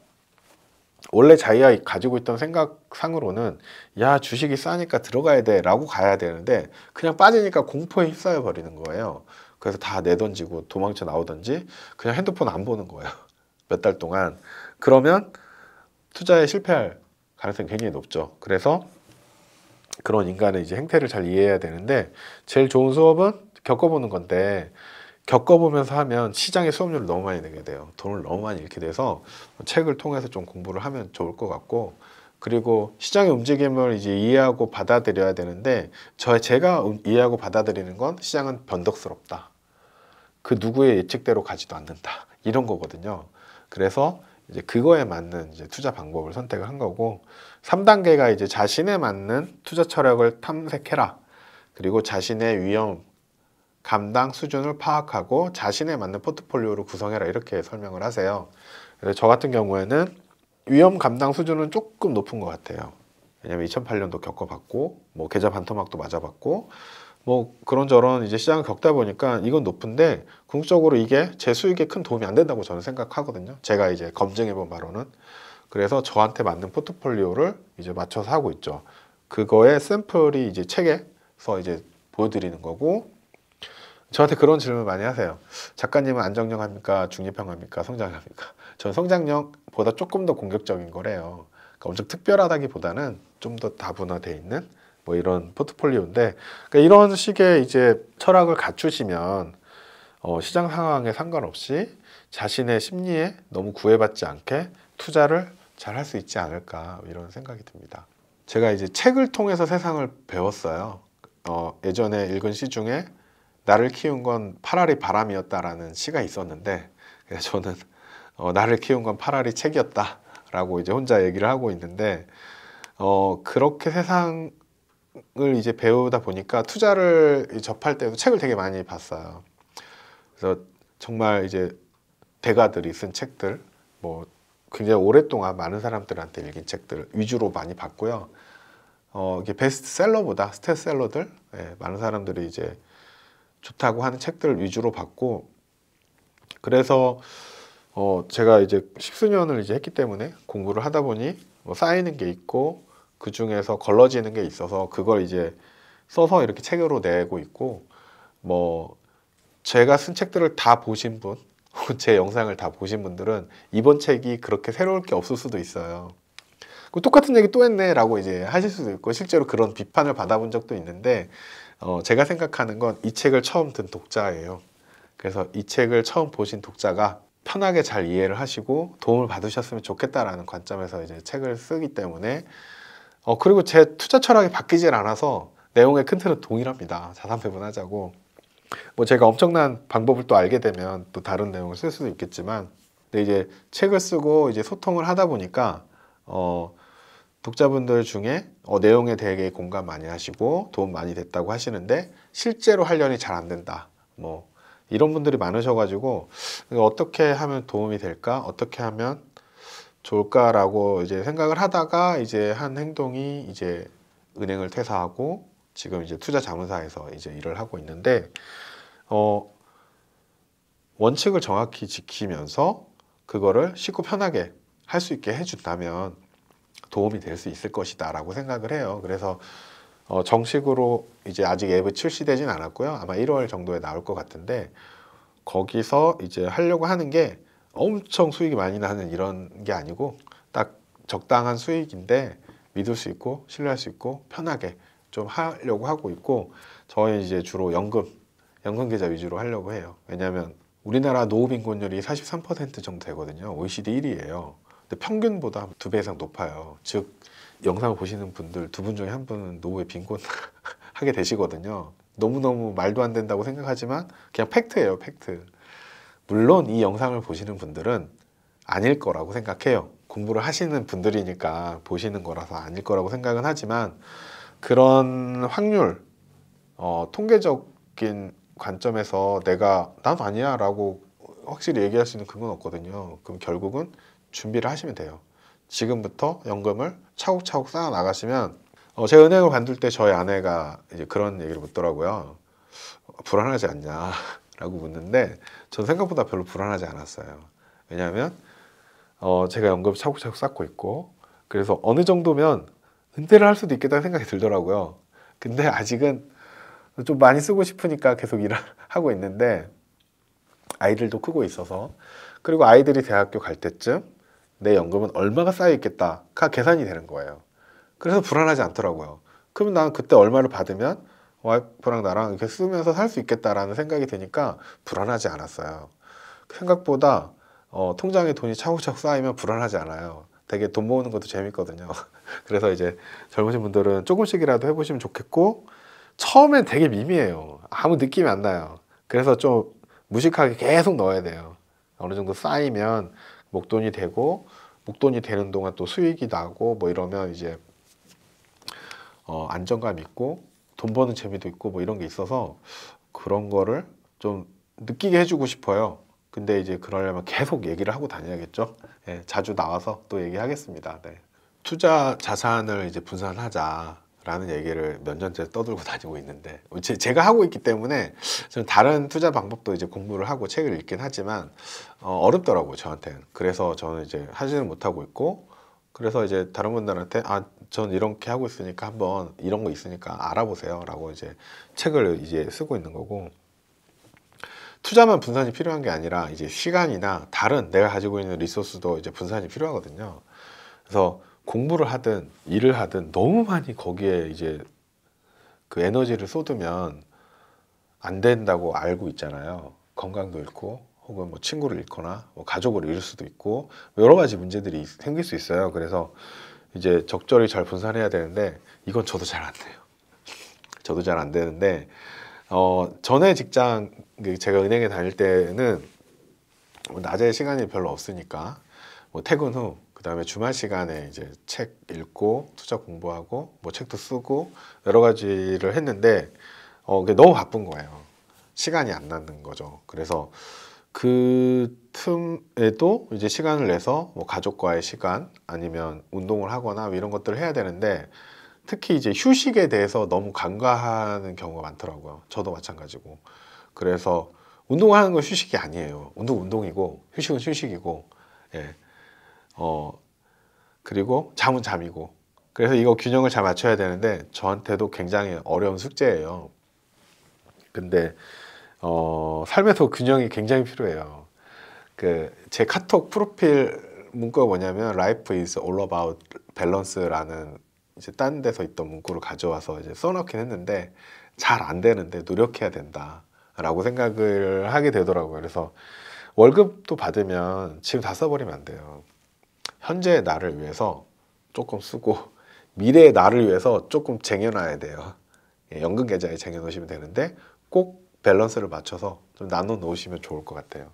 원래 자기가 가지고 있던 생각상으로는 야 주식이 싸니까 들어가야 돼 라고 가야 되는데 그냥 빠지니까 공포에 휩싸여 버리는 거예요 그래서 다 내던지고 도망쳐 나오던지 그냥 핸드폰 안 보는 거예요 몇 달 동안 그러면 투자에 실패할 가능성이 굉장히 높죠 그래서 그런 인간의 이제 행태를 잘 이해해야 되는데 제일 좋은 수업은 겪어보는 건데 겪어보면서 하면 시장의 수업료를 너무 많이 내게 돼요. 돈을 너무 많이 잃게 돼서 책을 통해서 좀 공부를 하면 좋을 것 같고 그리고 시장의 움직임을 이제 이해하고 받아들여야 되는데 저 제가 음, 이해하고 받아들이는 건 시장은 변덕스럽다. 그 누구의 예측대로 가지도 않는다. 이런 거거든요. 그래서 이제 그거에 맞는 이제 투자 방법을 선택을 한 거고 3단계가 이제 자신에 맞는 투자 철학을 탐색해라. 그리고 자신의 위험 감당 수준을 파악하고 자신에 맞는 포트폴리오를 구성해라 이렇게 설명을 하세요. 그래서 저 같은 경우에는 위험 감당 수준은 조금 높은 것 같아요. 왜냐면 2008년도 겪어봤고 뭐 계좌 반토막도 맞아봤고 뭐 그런저런 이제 시장을 겪다 보니까 이건 높은데 궁극적으로 이게 제 수익에 큰 도움이 안 된다고 저는 생각하거든요. 제가 이제 검증해 본 바로는 그래서 저한테 맞는 포트폴리오를 이제 맞춰서 하고 있죠. 그거의 샘플이 이제 책에서 이제 보여드리는 거고 저한테 그런 질문 많이 하세요. 작가님은 안정형합니까? 중립형합니까? 성장형합니까? 저는 성장형보다 조금 더 공격적인 거래요. 그러니까 엄청 특별하다기보다는 좀 더다분화되어 있는 뭐 이런 포트폴리오인데 그러니까 이런 식의 이제 철학을 갖추시면 어, 시장 상황에 상관없이 자신의 심리에 너무 구애받지 않게 투자를 잘 할 수 있지 않을까 이런 생각이 듭니다. 제가 이제 책을 통해서 세상을 배웠어요. 어, 예전에 읽은 시 중에 나를 키운 건 파라리 바람이었다라는 시가 있었는데 저는 어, 나를 키운 건 파라리 책이었다라고 이제 혼자 얘기를 하고 있는데 어, 그렇게 세상을 이제 배우다 보니까 투자를 접할 때도 책을 되게 많이 봤어요. 그래서 정말 이제 대가들이 쓴 책들 뭐 굉장히 오랫동안 많은 사람들한테 읽은 책들 위주로 많이 봤고요. 어, 이게 베스트셀러보다 스테셀러들 예, 많은 사람들이 이제 좋다고 하는 책들을 위주로 봤고 그래서 어 제가 이제 십수년을 이제 했기 때문에 공부를 하다 보니 뭐 쌓이는 게 있고 그 중에서 걸러지는 게 있어서 그걸 이제 써서 이렇게 책으로 내고 있고 뭐 제가 쓴 책들을 다 보신 분, 제 영상을 다 보신 분들은 이번 책이 그렇게 새로울 게 없을 수도 있어요. 그 똑같은 얘기 또 했네라고 이제 하실 수도 있고 실제로 그런 비판을 받아본 적도 있는데 어, 제가 생각하는 건 이 책을 처음 든 독자예요. 그래서 이 책을 처음 보신 독자가 편하게 잘 이해를 하시고 도움을 받으셨으면 좋겠다라는 관점에서 이제 책을 쓰기 때문에 어, 그리고 제 투자 철학이 바뀌질 않아서 내용의 큰 틀은 동일합니다. 자산 배분하자고 뭐 제가 엄청난 방법을 또 알게 되면 또 다른 내용을 쓸 수도 있겠지만 근데 이제 책을 쓰고 이제 소통을 하다 보니까 어 독자분들 중에 어, 내용에 대해 공감 많이 하시고 도움 많이 됐다고 하시는데 실제로 할려니 잘안 된다. 뭐 이런 분들이 많으셔가지고 어떻게 하면 도움이 될까? 어떻게 하면 좋을까라고 이제 생각을 하다가 이제 한 행동이 이제 은행을 퇴사하고 지금 이제 투자 자문사에서 이제 일을 하고 있는데 어 원칙을 정확히 지키면서 그거를 쉽고 편하게 할 수 있게 해준다면 도움이 될 수 있을 것이다라고 생각을 해요. 그래서 어, 정식으로 이제 아직 앱이 출시되진 않았고요. 아마 1월 정도에 나올 것 같은데 거기서 이제 하려고 하는 게 엄청 수익이 많이 나는 이런 게 아니고 딱 적당한 수익인데 믿을 수 있고 신뢰할 수 있고 편하게 좀 하려고 하고 있고 저희 이제 주로 연금 연금 계좌 위주로 하려고 해요. 왜냐하면 우리나라 노후 빈곤율이 43% 정도 되거든요. OECD 1위예요. 평균보다 두 배 이상 높아요. 즉 영상을 보시는 분들 두 분 중에 한 분은 노후에 빈곤하게 되시거든요. 너무너무 말도 안 된다고 생각하지만 그냥 팩트예요, 팩트. 물론 이 영상을 보시는 분들은 아닐 거라고 생각해요. 공부를 하시는 분들이니까 보시는 거라서 아닐 거라고 생각은 하지만 그런 확률, 어, 통계적인 관점에서 내가 난 아니야 라고 확실히 얘기할 수 있는 그건 없거든요. 그럼 결국은 준비를 하시면 돼요. 지금부터 연금을 차곡차곡 쌓아 나가시면 어, 제 은행을 만들 때 저희 아내가 이제 그런 얘기를 묻더라고요. 불안하지 않냐? 라고 묻는데 전 생각보다 별로 불안하지 않았어요. 왜냐하면 어, 제가 연금 차곡차곡 쌓고 있고 그래서 어느 정도면 은퇴를 할 수도 있겠다는 생각이 들더라고요. 근데 아직은 좀 많이 쓰고 싶으니까 계속 일을 하고 있는데 아이들도 크고 있어서 그리고 아이들이 대학교 갈 때쯤 내 연금은 얼마가 쌓여 있겠다가 계산이 되는 거예요. 그래서 불안하지 않더라고요. 그럼 난 그때 얼마를 받으면 와이프랑 나랑 이렇게 쓰면서 살 수 있겠다라는 생각이 드니까 불안하지 않았어요. 생각보다 어, 통장에 돈이 차곡차곡 쌓이면 불안하지 않아요. 되게 돈 모으는 것도 재밌거든요. 그래서 이제 젊으신 분들은 조금씩이라도 해보시면 좋겠고 처음엔 되게 미미해요. 아무 느낌이 안 나요. 그래서 좀 무식하게 계속 넣어야 돼요. 어느 정도 쌓이면 목돈이 되고 목돈이 되는 동안 또 수익이 나고 뭐 이러면 이제 어, 안정감 있고 돈 버는 재미도 있고 뭐 이런 게 있어서 그런 거를 좀 느끼게 해주고 싶어요. 근데 이제 그러려면 계속 얘기를 하고 다녀야겠죠. 예, 자주 나와서 또 얘기하겠습니다. 네. 투자 자산을 이제 분산하자. 라는 얘기를 몇 년째 떠들고 다니고 있는데 제, 가 하고 있기 때문에 저는 다른 투자 방법도 이제 공부를 하고 책을 읽긴 하지만 어, 렵더라고요 저한테는 그래서 저는 이제 하지는 못하고 있고 그래서 이제 다른 분들한테 아전 이렇게 하고 있으니까 한번 이런 거 있으니까 알아보세요 라고 이제 책을 이제 쓰고 있는 거고 투자만 분산이 필요한 게 아니라 이제 시간이나 다른 내가 가지고 있는 리소스도 이제 분산이 필요하거든요 그래서 공부를 하든 일을 하든 너무 많이 거기에 이제 그 에너지를 쏟으면 안 된다고 알고 있잖아요. 건강도 잃고 혹은 뭐 친구를 잃거나 뭐 가족을 잃을 수도 있고 여러 가지 문제들이 생길 수 있어요. 그래서 이제 적절히 잘 분산해야 되는데 이건 저도 잘 안 돼요. 저도 잘 안 되는데 어 전에 직장 그 제가 은행에 다닐 때는 뭐 낮에 시간이 별로 없으니까 뭐 퇴근 후그 다음에 주말 시간에 이제 책 읽고 투자 공부하고 뭐 책도 쓰고 여러 가지를 했는데 어, 그게 너무 바쁜 거예요. 시간이 안 나는 거죠. 그래서 그 틈에도 이제 시간을 내서 뭐 가족과의 시간 아니면 운동을 하거나 뭐 이런 것들을 해야 되는데 특히 이제 휴식에 대해서 너무 간과하는 경우가 많더라고요. 저도 마찬가지고. 그래서 운동하는 건 휴식이 아니에요. 운동 운동이고 휴식은 휴식이고. 예. 어 그리고 잠은 잠이고 그래서 이거 균형을 잘 맞춰야 되는데 저한테도 굉장히 어려운 숙제예요. 근데 어 삶에서 균형이 굉장히 필요해요. 그제 카톡 프로필 문구가 뭐냐면 Life is all about balance라는 이제 딴 데서 있던 문구를 가져와서 이제 써놓긴 했는데 잘 안 되는데 노력해야 된다라고 생각을 하게 되더라고요. 그래서 월급도 받으면 지금 다 써버리면 안 돼요. 현재의 나를 위해서 조금 쓰고 미래의 나를 위해서 조금 쟁여놔야 돼요. 예, 연금 계좌에 쟁여놓으시면 되는데 꼭 밸런스를 맞춰서 좀 나눠 놓으시면 좋을 것 같아요.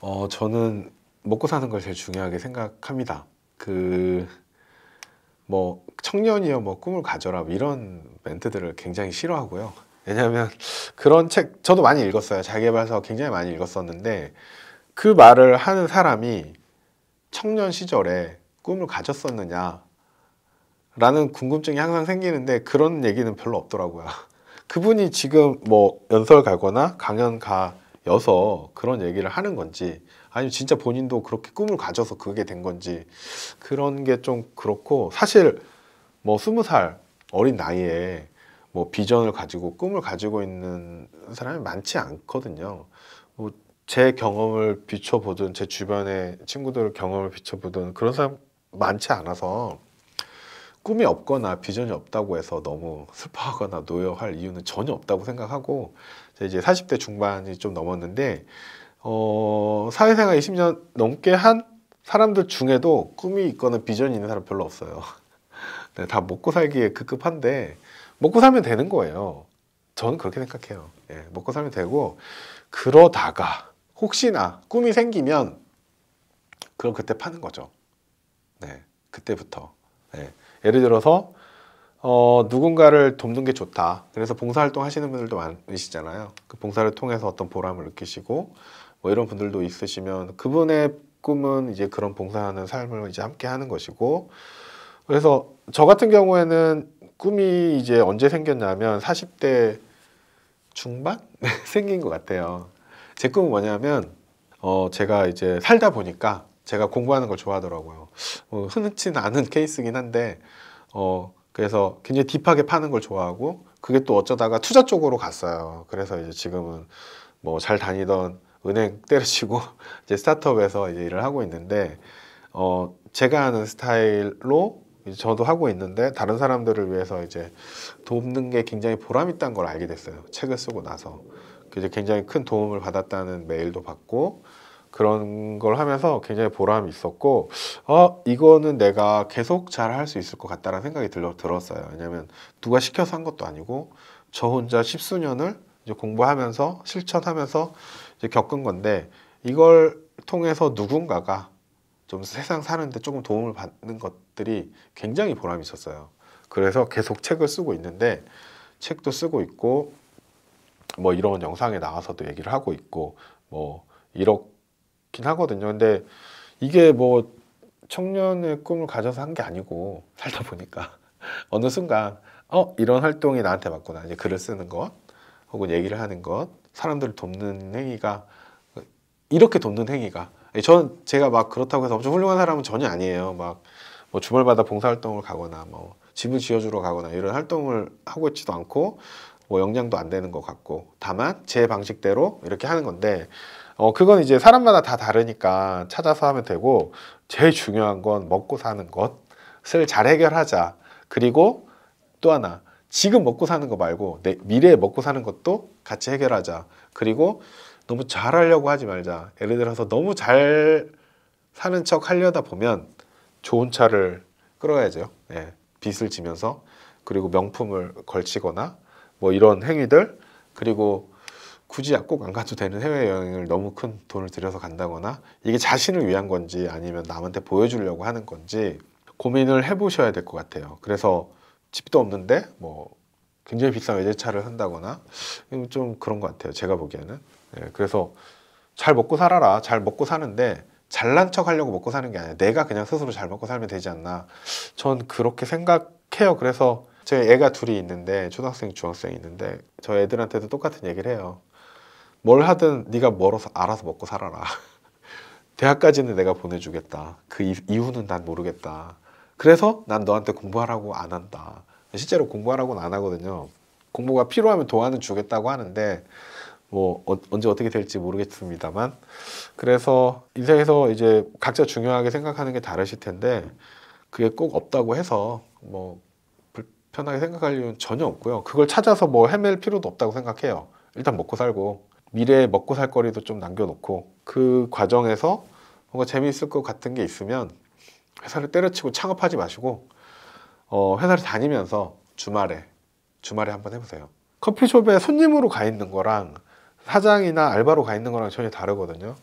어, 저는 먹고 사는 걸 제일 중요하게 생각합니다. 그, 뭐, 청년이여 뭐 꿈을 가져라 뭐 이런 멘트들을 굉장히 싫어하고요. 왜냐하면 그런 책 저도 많이 읽었어요. 자기계발서 굉장히 많이 읽었었는데 그 말을 하는 사람이 청년 시절에 꿈을 가졌었느냐 라는 궁금증이 항상 생기는데 그런 얘기는 별로 없더라고요. 그분이 지금 뭐 연설 가거나 강연 가여서 그런 얘기를 하는 건지 아니면 진짜 본인도 그렇게 꿈을 가져서 그게 된 건지 그런 게 좀 그렇고 사실 뭐 스무 살 어린 나이에 뭐 비전을 가지고 꿈을 가지고 있는 사람이 많지 않거든요. 제 경험을 비춰보든 제 주변의 친구들 경험을 비춰보든 그런 사람 많지 않아서 꿈이 없거나 비전이 없다고 해서 너무 슬퍼하거나 노여할 이유는 전혀 없다고 생각하고 이제 40대 중반이 좀 넘었는데 어, 사회생활 20년 넘게 한 사람들 중에도 꿈이 있거나 비전이 있는 사람 별로 없어요. 네, 다 먹고 살기에 급급한데 먹고 살면 되는 거예요. 저는 그렇게 생각해요. 예, 먹고 살면 되고 그러다가 혹시나 꿈이 생기면 그럼 그때 파는 거죠. 네, 그때부터. 네. 예를 들어서 어, 누군가를 돕는 게 좋다. 그래서 봉사활동 하시는 분들도 많으시잖아요. 그 봉사를 통해서 어떤 보람을 느끼시고 뭐 이런 분들도 있으시면 그분의 꿈은 이제 그런 봉사하는 삶을 이제 함께 하는 것이고 그래서 저 같은 경우에는 꿈이 이제 언제 생겼냐면 40대 중반 생긴 것 같아요. 제 꿈은 뭐냐면 어 제가 이제 살다 보니까 제가 공부하는 걸 좋아하더라고요. 어, 흔치는 않은 케이스긴 한데 어 그래서 굉장히 딥하게 파는 걸 좋아하고 그게 또 어쩌다가 투자 쪽으로 갔어요. 그래서 이제 지금은 뭐 잘 다니던 은행 때려치고 이제 스타트업에서 이제 일을 하고 있는데 어 제가 하는 스타일로 저도 하고 있는데 다른 사람들을 위해서 이제 돕는 게 굉장히 보람 있다는 걸 알게 됐어요. 책을 쓰고 나서. 굉장히 큰 도움을 받았다는 메일도 받고 그런 걸 하면서 굉장히 보람이 있었고 어 이거는 내가 계속 잘 할 수 있을 것 같다라는 생각이 들 들었어요 왜냐면 누가 시켜서 한 것도 아니고 저 혼자 십수년을 이제 공부하면서 실천하면서 이제 겪은 건데 이걸 통해서 누군가가 좀 세상 사는데 조금 도움을 받는 것들이 굉장히 보람이 있었어요 그래서 계속 책을 쓰고 있는데 책도 쓰고 있고 뭐 이런 영상에 나와서도 얘기를 하고 있고 뭐 이렇긴 하거든요. 근데 이게 뭐 청년의 꿈을 가져서 한 게 아니고 살다 보니까 어느 순간 어 이런 활동이 나한테 맞구나 이제 글을 쓰는 것 혹은 얘기를 하는 것 사람들을 돕는 행위가 이렇게 돕는 행위가 전 제가 막 그렇다고 해서 엄청 훌륭한 사람은 전혀 아니에요 막 뭐 주말마다 봉사활동을 가거나 뭐 집을 지어주러 가거나 이런 활동을 하고 있지도 않고 뭐 영장도 안 되는 것 같고 다만 제 방식대로 이렇게 하는 건데 어 그건 이제 사람마다 다 다르니까 찾아서 하면 되고 제일 중요한 건 먹고 사는 것을 잘 해결하자 그리고 또 하나 지금 먹고 사는 거 말고 내 미래에 먹고 사는 것도 같이 해결하자 그리고 너무 잘하려고 하지 말자 예를 들어서 너무 잘 사는 척 하려다 보면 좋은 차를 끌어야죠 예, 빚을 지면서 그리고 명품을 걸치거나 뭐 이런 행위들 그리고 굳이 꼭 안 가도 되는 해외여행을 너무 큰 돈을 들여서 간다거나 이게 자신을 위한 건지 아니면 남한테 보여주려고 하는 건지 고민을 해보셔야 될 것 같아요. 그래서 집도 없는데 뭐 굉장히 비싼 외제차를 한다거나 좀 그런 것 같아요. 제가 보기에는. 네, 그래서 잘 먹고 살아라. 잘 먹고 사는데 잘난 척 하려고 먹고 사는 게 아니라 내가 그냥 스스로 잘 먹고 살면 되지 않나. 전 그렇게 생각해요. 그래서 제희 애가 둘이 있는데 초등학생, 중학생이 있는데 저 애들한테도 똑같은 얘기를 해요. 뭘 하든 네가 멀어서 알아서 먹고 살아라. 대학까지는 내가 보내주겠다. 그 이후는 난 모르겠다. 그래서 난 너한테 공부하라고 안 한다. 실제로 공부하라고는 안 하거든요. 공부가 필요하면 도와는 주겠다고 하는데 뭐 어, 언제 어떻게 될지 모르겠습니다만 그래서 인생에서 이제 각자 중요하게 생각하는 게 다르실 텐데 그게 꼭 없다고 해서 뭐 편하게 생각할 이유는 전혀 없고요. 그걸 찾아서 뭐 헤맬 필요도 없다고 생각해요. 일단 먹고 살고 미래에 먹고 살 거리도 좀 남겨놓고 그 과정에서 뭔가 재미있을 것 같은 게 있으면 회사를 때려치고 창업하지 마시고 어, 회사를 다니면서 주말에 주말에 한번 해보세요. 커피숍에 손님으로 가 있는 거랑 사장이나 알바로 가 있는 거랑 전혀 다르거든요.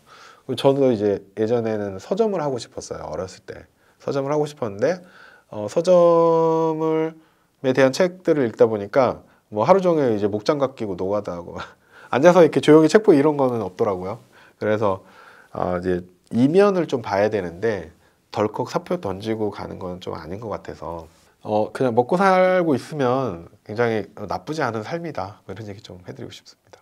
저도 이제 예전에는 서점을 하고 싶었어요. 어렸을 때 서점을 하고 싶었는데 어, 서점을 에 대한 책들을 읽다 보니까 뭐 하루 종일 이제 목장갑 끼고 노가다 하고 앉아서 이렇게 조용히 책 보고 이런 거는 없더라고요. 그래서 어 이제 이면을 좀 봐야 되는데 덜컥 사표 던지고 가는 건 좀 아닌 것 같아서 어 그냥 먹고 살고 있으면 굉장히 나쁘지 않은 삶이다 뭐 이런 얘기 좀 해드리고 싶습니다.